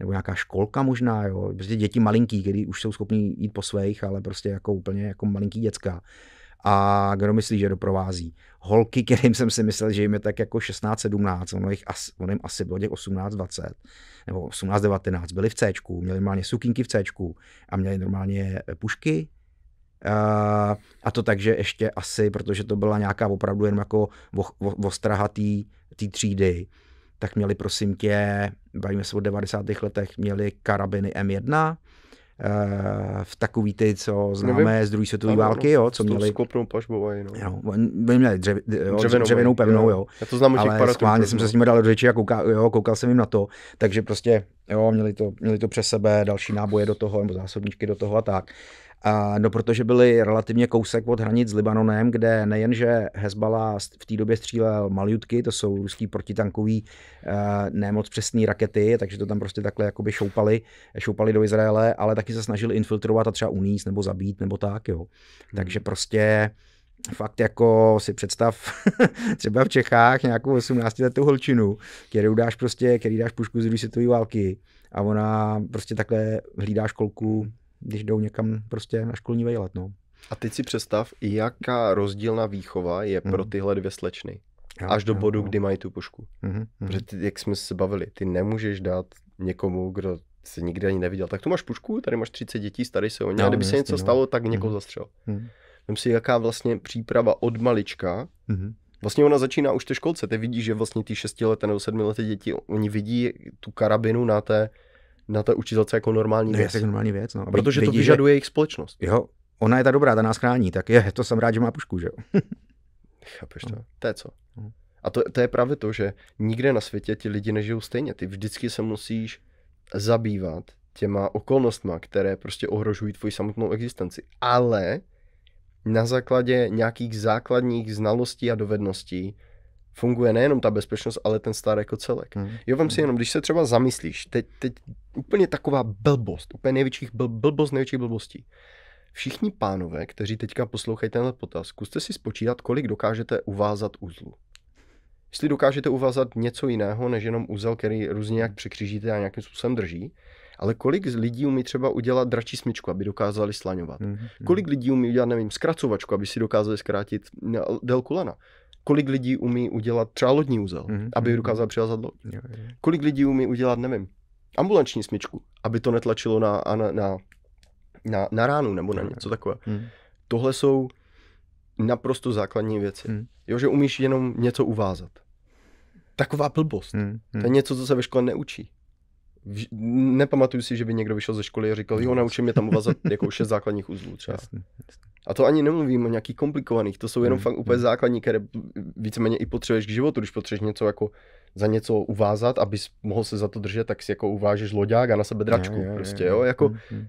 nebo nějaká školka možná, jo, prostě děti malinký, který už jsou schopní jít po svých, ale prostě jako úplně jako malinký děcka. A kdo myslí, že doprovází? Holky, kterým jsem si myslel, že jim je tak jako 16-17, ono, jich asi, ono jim asi bylo těch 18-20, nebo 18-19, byli v C, měli normálně sukinky v C a měli normálně eh, pušky, Uh, a to takže ještě asi, protože to byla nějaká opravdu jen jako ostraha té třídy, tak měli prosím tě, bavíme se o 90. letech, měli karabiny M1, eh, v takový ty, co známe Nevím. z druhé světové války, jo, co měli. Skopnou pažbou a no. Jo, oni měli dřev, dřevěnou, dřevěnou pevnou, jo. jo. Já to znám Ale schválně jsem se s nimi dal do řeči a koukal, jo, koukal jsem jim na to, takže prostě, jo, měli to, měli to přes sebe, další náboje do toho, nebo zásobníčky do toho a tak. A, no, protože byli relativně kousek od hranic s Libanonem, kde nejenže Hezbala v té době střílel maliutky, to jsou ruský protitankový e, nemoc přesné rakety, takže to tam prostě takhle jakoby šoupali, šoupali do Izraele, ale taky se snažili infiltrovat a třeba uníst nebo zabít nebo tak, jo. Takže hmm. prostě fakt jako si představ třeba v Čechách nějakou 18 letou holčinu, kterou dáš prostě, který dáš pušku z druhé světové války a ona prostě takhle hlídá školku když jdou někam prostě na školní vejlet. No. A teď si představ, jaká rozdílná výchova je pro mhm. tyhle dvě slečny. Já, až do já, bodu, jo. kdy mají tu pušku. Mm-hmm. Protože ty, jak jsme se bavili, ty nemůžeš dát někomu, kdo se nikdy ani neviděl. Tak tu máš pušku, tady máš 30 dětí, starý se o ně. a kdyby se něco no. stalo, tak někoho mm-hmm. zastřel. Mm-hmm. Vím si, jaká vlastně příprava od malička. Mm-hmm. Vlastně ona začíná už té školce. Ty vidíš, že vlastně ty šestileté nebo sedmileté děti, oni vidí tu karabinu na té na té učitelce jako normální no, věc. Jako normální věc, no. Protože vidí, to vyžaduje že... jejich společnost. Jo, ona je ta dobrá, ta nás chrání, tak je, to jsem rád, že má pušku, že jo. Chápeš no. to? To je co? No. A to, to je právě to, že nikde na světě ti lidi nežijou stejně. Ty vždycky se musíš zabývat těma okolnostma, které prostě ohrožují tvoji samotnou existenci. Ale na základě nějakých základních znalostí a dovedností funguje nejenom ta bezpečnost, ale ten star jako celek. Mm. Jo, vem si hmm. jenom, když se třeba zamyslíš, teď, teď úplně taková blbost, úplně největších bl- blbost největších blbostí. Všichni pánové, kteří teďka poslouchají tenhle potaz, zkuste si spočítat, kolik dokážete uvázat uzlu. Jestli dokážete uvázat něco jiného, než jenom úzel, který různě jak překřížíte a nějakým způsobem drží, ale kolik lidí umí třeba udělat dračí smyčku, aby dokázali slaňovat? Mm-hmm. Kolik lidí umí udělat, nevím, zkracovačku, aby si dokázali zkrátit no, délku lana? kolik lidí umí udělat třeba lodní úzel, mm-hmm. aby mhm. dokázal přivázat loď. Mm-hmm. Kolik lidí umí udělat, nevím, ambulanční smyčku, aby to netlačilo na, na, na, na, na ránu nebo na něco takového. Mm. Tohle jsou naprosto základní věci. Mm. Jo, že umíš jenom něco uvázat. Taková blbost. Mm. To je něco, co se ve škole neučí. V, nepamatuju si, že by někdo vyšel ze školy a říkal, jo, naučím mě tam uvázat jako šest základních uzlů třeba. Jasný, jasný. A to ani nemluvím o nějakých komplikovaných, to jsou jenom mm. fakt mm. úplně základní, které víceméně i potřebuješ k životu, když potřebuješ něco jako za něco uvázat, abys mohl se za to držet, tak si jako uvážeš loďák a na sebe dračku, je, je, prostě, je, je. jo, jako mm. mm.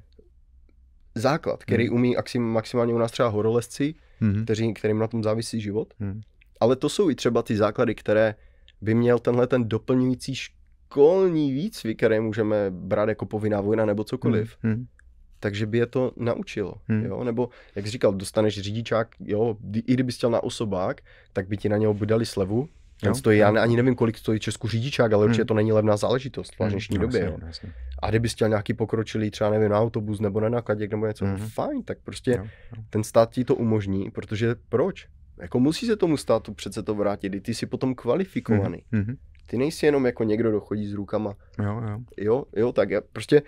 základ, který mm. umí maximálně u nás třeba horolezci, mm. kteří, kterým na tom závisí život, mm. ale to jsou i třeba ty základy, které by měl tenhle ten doplňující školní výcvik, který můžeme brát jako povinná vojna nebo cokoliv. Mm takže by je to naučilo, hmm. jo, nebo jak jsi říkal, dostaneš řidičák, jo, i kdyby chtěl na osobák, tak by ti na něho dali slevu, ten jo, stojí, já ani nevím, kolik stojí Česku řidičák, ale hmm. určitě to není levná záležitost v hmm, dnešní no, době. Jo. A kdyby chtěl nějaký pokročilý třeba nevím, na autobus nebo na nákladě nebo něco, hmm. fajn, tak prostě jo, jo. ten stát ti to umožní, protože proč? Jako musí se tomu státu přece to vrátit, ty jsi potom kvalifikovaný. Hmm, hmm. Ty nejsi jenom jako někdo, kdo chodí s rukama. Jo, jo. jo, jo tak já, prostě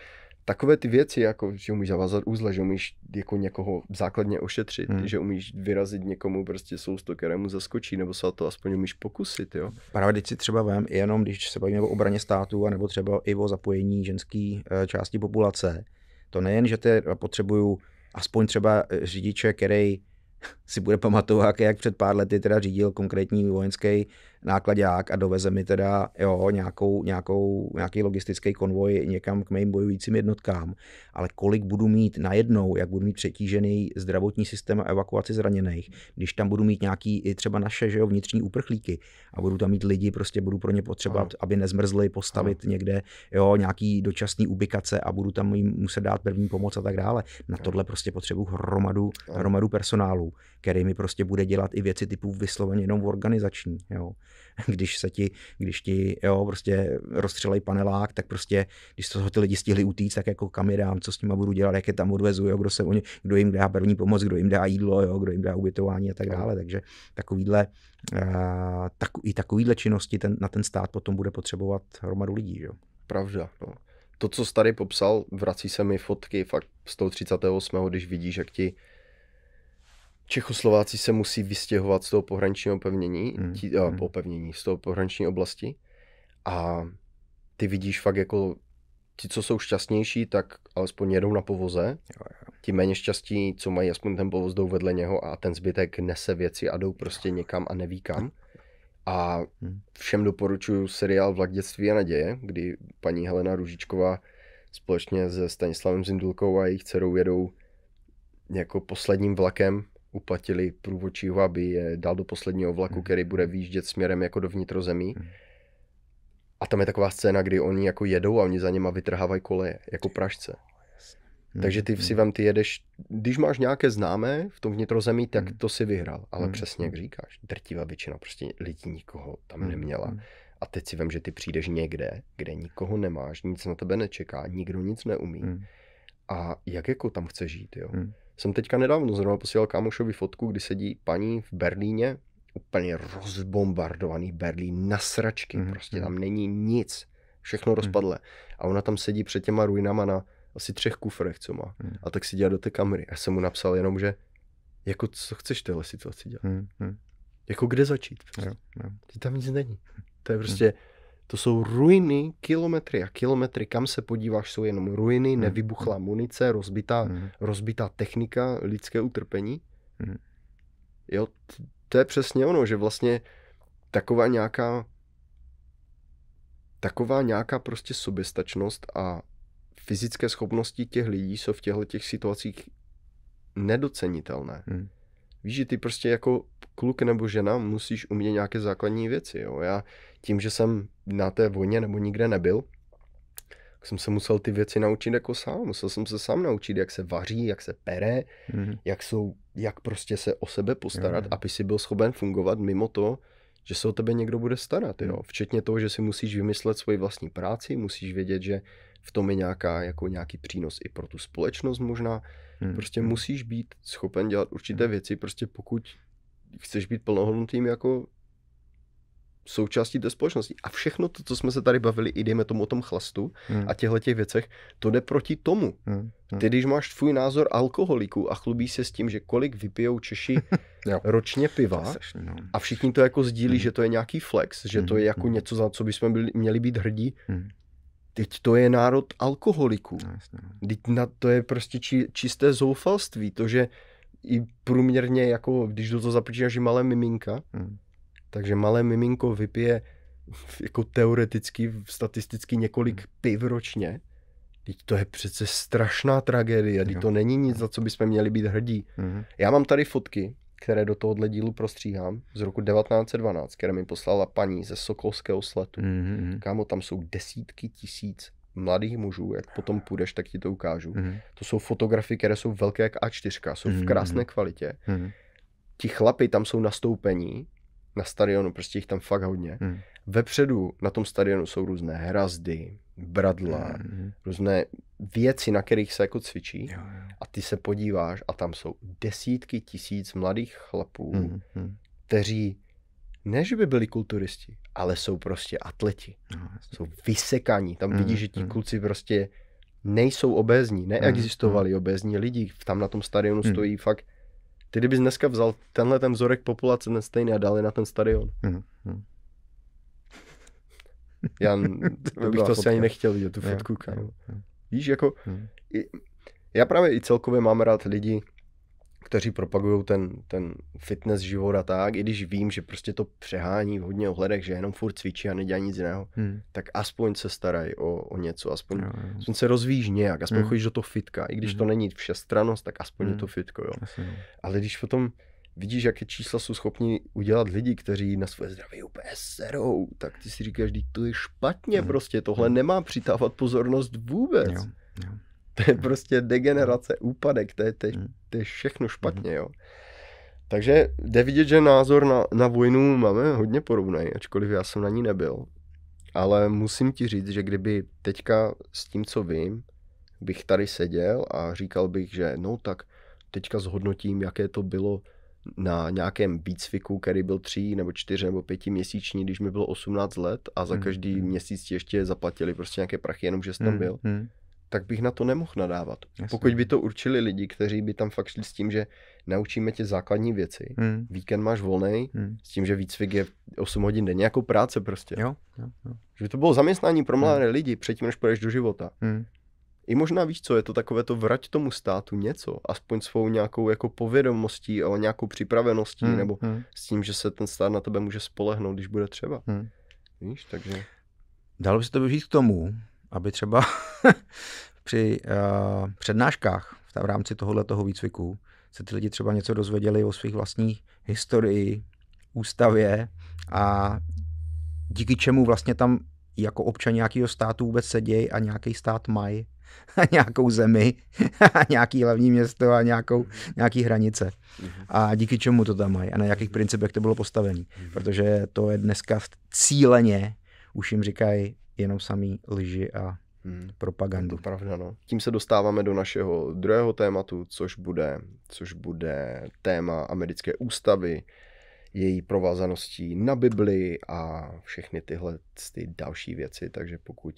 takové ty věci, jako že umíš zavázat úzle, že umíš jako někoho základně ošetřit, hmm. že umíš vyrazit někomu prostě sousto, kterému zaskočí, nebo se to aspoň umíš pokusit, jo. Právě teď si třeba vem, jenom když se bavíme o obraně státu, nebo třeba i o zapojení ženské eh, části populace, to nejen, že te eh, potřebuju aspoň třeba eh, řidiče, který si bude pamatovat, jak před pár lety teda řídil konkrétní vojenský nákladák a doveze mi teda jo, nějakou, nějakou, nějaký logistický konvoj někam k mým bojujícím jednotkám. Ale kolik budu mít najednou, jak budu mít přetížený zdravotní systém a evakuaci zraněných, když tam budu mít nějaký i třeba naše že jo, vnitřní uprchlíky a budu tam mít lidi, prostě budu pro ně potřebovat, aby nezmrzli, postavit ano. někde jo, nějaký dočasný ubikace a budu tam jim muset dát první pomoc a tak dále. Na tohle prostě potřebuju hromadu, hromadu personálu který mi prostě bude dělat i věci typu vysloveně jenom organizační. Jo. Když se ti, když ti jo, prostě rozstřelej panelák, tak prostě, když to toho ty lidi stihli utíct, tak jako kam je dám, co s nima budu dělat, jak je tam odvezu, jo, kdo, se oni, kdo jim dá první pomoc, kdo jim dá jídlo, jo, kdo jim dá ubytování a tak dále. Takže takovýhle, uh, tak, i takovýhle činnosti ten, na ten stát potom bude potřebovat hromadu lidí. Jo. Pravda. No to, co jsi tady popsal, vrací se mi fotky fakt z toho 38. když vidíš, jak ti Čechoslováci se musí vystěhovat z toho pohraničního opevnění, hmm. tí, eh, hmm. opevnění, z toho pohraniční oblasti. A ty vidíš fakt jako ti, co jsou šťastnější, tak alespoň jedou na povoze. Jo, jo. Ti méně šťastní, co mají aspoň ten povoz, jdou vedle něho a ten zbytek nese věci a jdou prostě někam a neví kam. A hmm. všem doporučuju seriál Vlak dětství a naděje, kdy paní Helena Ružičková společně se Stanislavem Zindulkou a jejich dcerou jedou jako posledním vlakem uplatili průvodčí aby je dal do posledního vlaku, hmm. který bude výjíždět směrem jako do vnitrozemí. Hmm. A tam je taková scéna, kdy oni jako jedou a oni za něma vytrhávají koleje, jako pražce. Hmm. Takže ty si vám ty jedeš, když máš nějaké známé v tom vnitrozemí, tak to si vyhrál. Ale přesně jak říkáš, drtivá většina prostě lidí nikoho tam neměla. A teď si vem, že ty přijdeš někde, kde nikoho nemáš, nic na tebe nečeká, nikdo nic neumí. A jak jako tam chce žít, jo? Jsem teďka nedávno zrovna posílal kámošovi fotku, kdy sedí paní v Berlíně, úplně rozbombardovaný Berlín, na sračky, mm-hmm. prostě mhm. tam není nic, všechno mm-hmm. rozpadlé. A ona tam sedí před těma ruinama na asi třech kufrech, co má. Mm-hmm. A tak si dělá do té kamery. Já jsem mu napsal jenom, že jako co chceš téhle situaci dělat? Mm-hmm. Jako kde začít? Prostě? Jo, jo. Tam nic není. To je mhm. prostě... Mm-hmm to jsou ruiny, kilometry a kilometry, kam se podíváš, jsou jenom ruiny, hmm. nevybuchlá hmm. munice, rozbitá, hmm. rozbitá technika, lidské utrpení. Hmm. Jo, to je přesně ono, že vlastně taková nějaká taková nějaká prostě soběstačnost a fyzické schopnosti těch lidí jsou v těchto těch situacích nedocenitelné. Hmm. Víš, že ty prostě jako kluk nebo žena musíš umět nějaké základní věci. Jo? Já tím, že jsem na té vojně nebo nikde nebyl, tak jsem se musel ty věci naučit jako sám. Musel jsem se sám naučit, jak se vaří, jak se pere, mm-hmm. jak, jsou, jak prostě se o sebe postarat, mm-hmm. aby si byl schopen fungovat mimo to, že se o tebe někdo bude starat, jo. Mhm. Včetně toho, že si musíš vymyslet svoji vlastní práci, musíš vědět, že v tom je nějaká, jako nějaký přínos i pro tu společnost možná, Hmm. Prostě hmm. musíš být schopen dělat určité hmm. věci, prostě pokud chceš být plnohodnotným jako součástí té společnosti. A všechno to, co jsme se tady bavili, i dejme tomu o tom chlastu hmm. a těchto těch věcech, to jde proti tomu. Hmm. Hmm. Ty, když máš tvůj názor alkoholiku a chlubí se s tím, že kolik vypijou Češi ročně piva no. a všichni to jako sdílí, hmm. že to je nějaký flex, že to je hmm, jako hmm. něco, za co bychom byli, měli být hrdí, hmm. Teď to je národ alkoholiků. Teď no, no. na to je prostě či, čisté zoufalství. To, že i průměrně, jako když do toho započítáš že malé miminka, hmm. takže malé miminko vypije jako teoreticky, statisticky několik hmm. piv ročně, Teď to je přece strašná tragédie, teď to není nic, hmm. za co bychom měli být hrdí. hmm Já mám tady fotky které do tohohle dílu prostříhám, z roku 1912, které mi poslala paní ze Sokolského sletu. Mm-hmm. Kámo, tam jsou desítky tisíc mladých mužů, jak potom půjdeš, tak ti to ukážu. Mm-hmm. To jsou fotografie, které jsou velké jak A4, jsou mm-hmm. v krásné kvalitě. Mm-hmm. Ti chlapy tam jsou nastoupení na stadionu, prostě jich tam fakt hodně. Mm. Vepředu na tom stadionu jsou různé hrazdy, bradla, mm-hmm. různé věci, na kterých se jako cvičí jo, jo. a ty se podíváš a tam jsou desítky tisíc mladých chlapů, mm-hmm. kteří ne, že by byli kulturisti, ale jsou prostě atleti. No, jsou vysekaní. Tam mm, vidíš, mhm, že ti mhm. kluci prostě nejsou obézní, mhm, neexistovali mm, obézní lidi. Tam na tom stadionu mm. stojí fakt. Ty kdybys dneska vzal tenhle ten vzorek populace ten stejný a dali na ten stadion. Mm, hmm já to bych to asi ani nechtěl vidět, tu fotku, kámo. Víš, jako, hmm. i, já právě i celkově mám rád lidi, kteří propagují ten, ten fitness život a tak, i když vím, že prostě to přehání v hodně ohledech, že jenom furt cvičí a nedělá nic jiného, hmm. tak aspoň se starají o, o něco, aspoň, jo, jo. aspoň se rozvíjíš nějak, aspoň hmm. chodíš do toho fitka, i když hmm. to hm. není všestranost, tak aspoň hmm. je hm. to fitko, jo. Asi, jo. No. Ale když potom vidíš, jaké čísla jsou schopni udělat lidi, kteří na své zdraví úplně serou, tak ty si říkáš, že to je špatně mm. prostě, tohle mm. nemá přitávat pozornost vůbec. Jo, jo. To je prostě degenerace, úpadek, to je, to je, hmm. to je všechno hmm. špatně, jo. Takže jde vidět, že názor na, na vojnu máme hodně podobný, ačkoliv já jsem na ní nebyl. Ale musím ti říct, že kdyby teďka s tím, co vím, bych tady seděl a říkal bych, že no tak teďka zhodnotím, jaké to bylo na nějakém výcviku, který byl tří nebo čtyři nebo pěti měsíční, když mi bylo 18 let a za hmm, každý hmm. měsíc ještě zaplatili prostě nějaké prachy, jenom že jsem tam hmm, byl, hmm. tak bych na to nemohl nadávat. Jasně. Pokud by to určili lidi, kteří by tam fakt šli s tím, že naučíme tě základní věci, hmm. víkend máš volný, hmm. s tím, že výcvik je 8 hodin denně jako práce prostě. Jo, jo, jo. Že by to bylo zaměstnání pro hmm. mladé hmm. lidi předtím, než půjdeš do života. Hmm. I možná víš co, je to takové to vrať tomu státu něco, aspoň svou nějakou jako povědomostí a nějakou připraveností, hmm, nebo hmm. s tím, že se ten stát na tebe může spolehnout, když bude třeba. Hmm. Víš, takže... Dalo by se to využít k tomu, aby třeba při uh, přednáškách v rámci tohohle toho výcviku se ty lidi třeba něco dozvěděli o svých vlastních historii, ústavě a díky čemu vlastně tam jako občan nějakého státu vůbec sedějí a nějaký stát mají. a nějakou zemi a nějaký hlavní město a nějakou, mhm. nějaký hranice. Mhm. A díky čemu to tam mají a na jakých mhm. principech to bylo postavené. Protože to je dneska cíleně, už jim říkají jenom samý lži a Hmm. propagandu. To pravda, no. Tím se dostáváme do našeho druhého tématu, což bude, což bude téma americké ústavy, její provázaností na Bibli a všechny tyhle ty další věci, takže pokud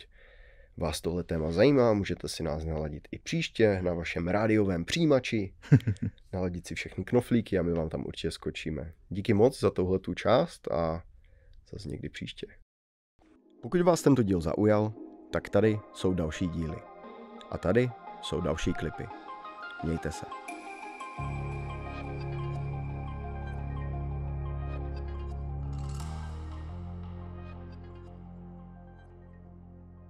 vás tohle téma zajímá, můžete si nás naladit i příště na vašem rádiovém přijímači, naladit si všechny knoflíky a my vám tam určitě skočíme. Díky moc za tohle tu část a zase někdy příště. Pokud vás tento díl zaujal, tak tady jsou další díly. A tady jsou další klipy. Mějte se. thank you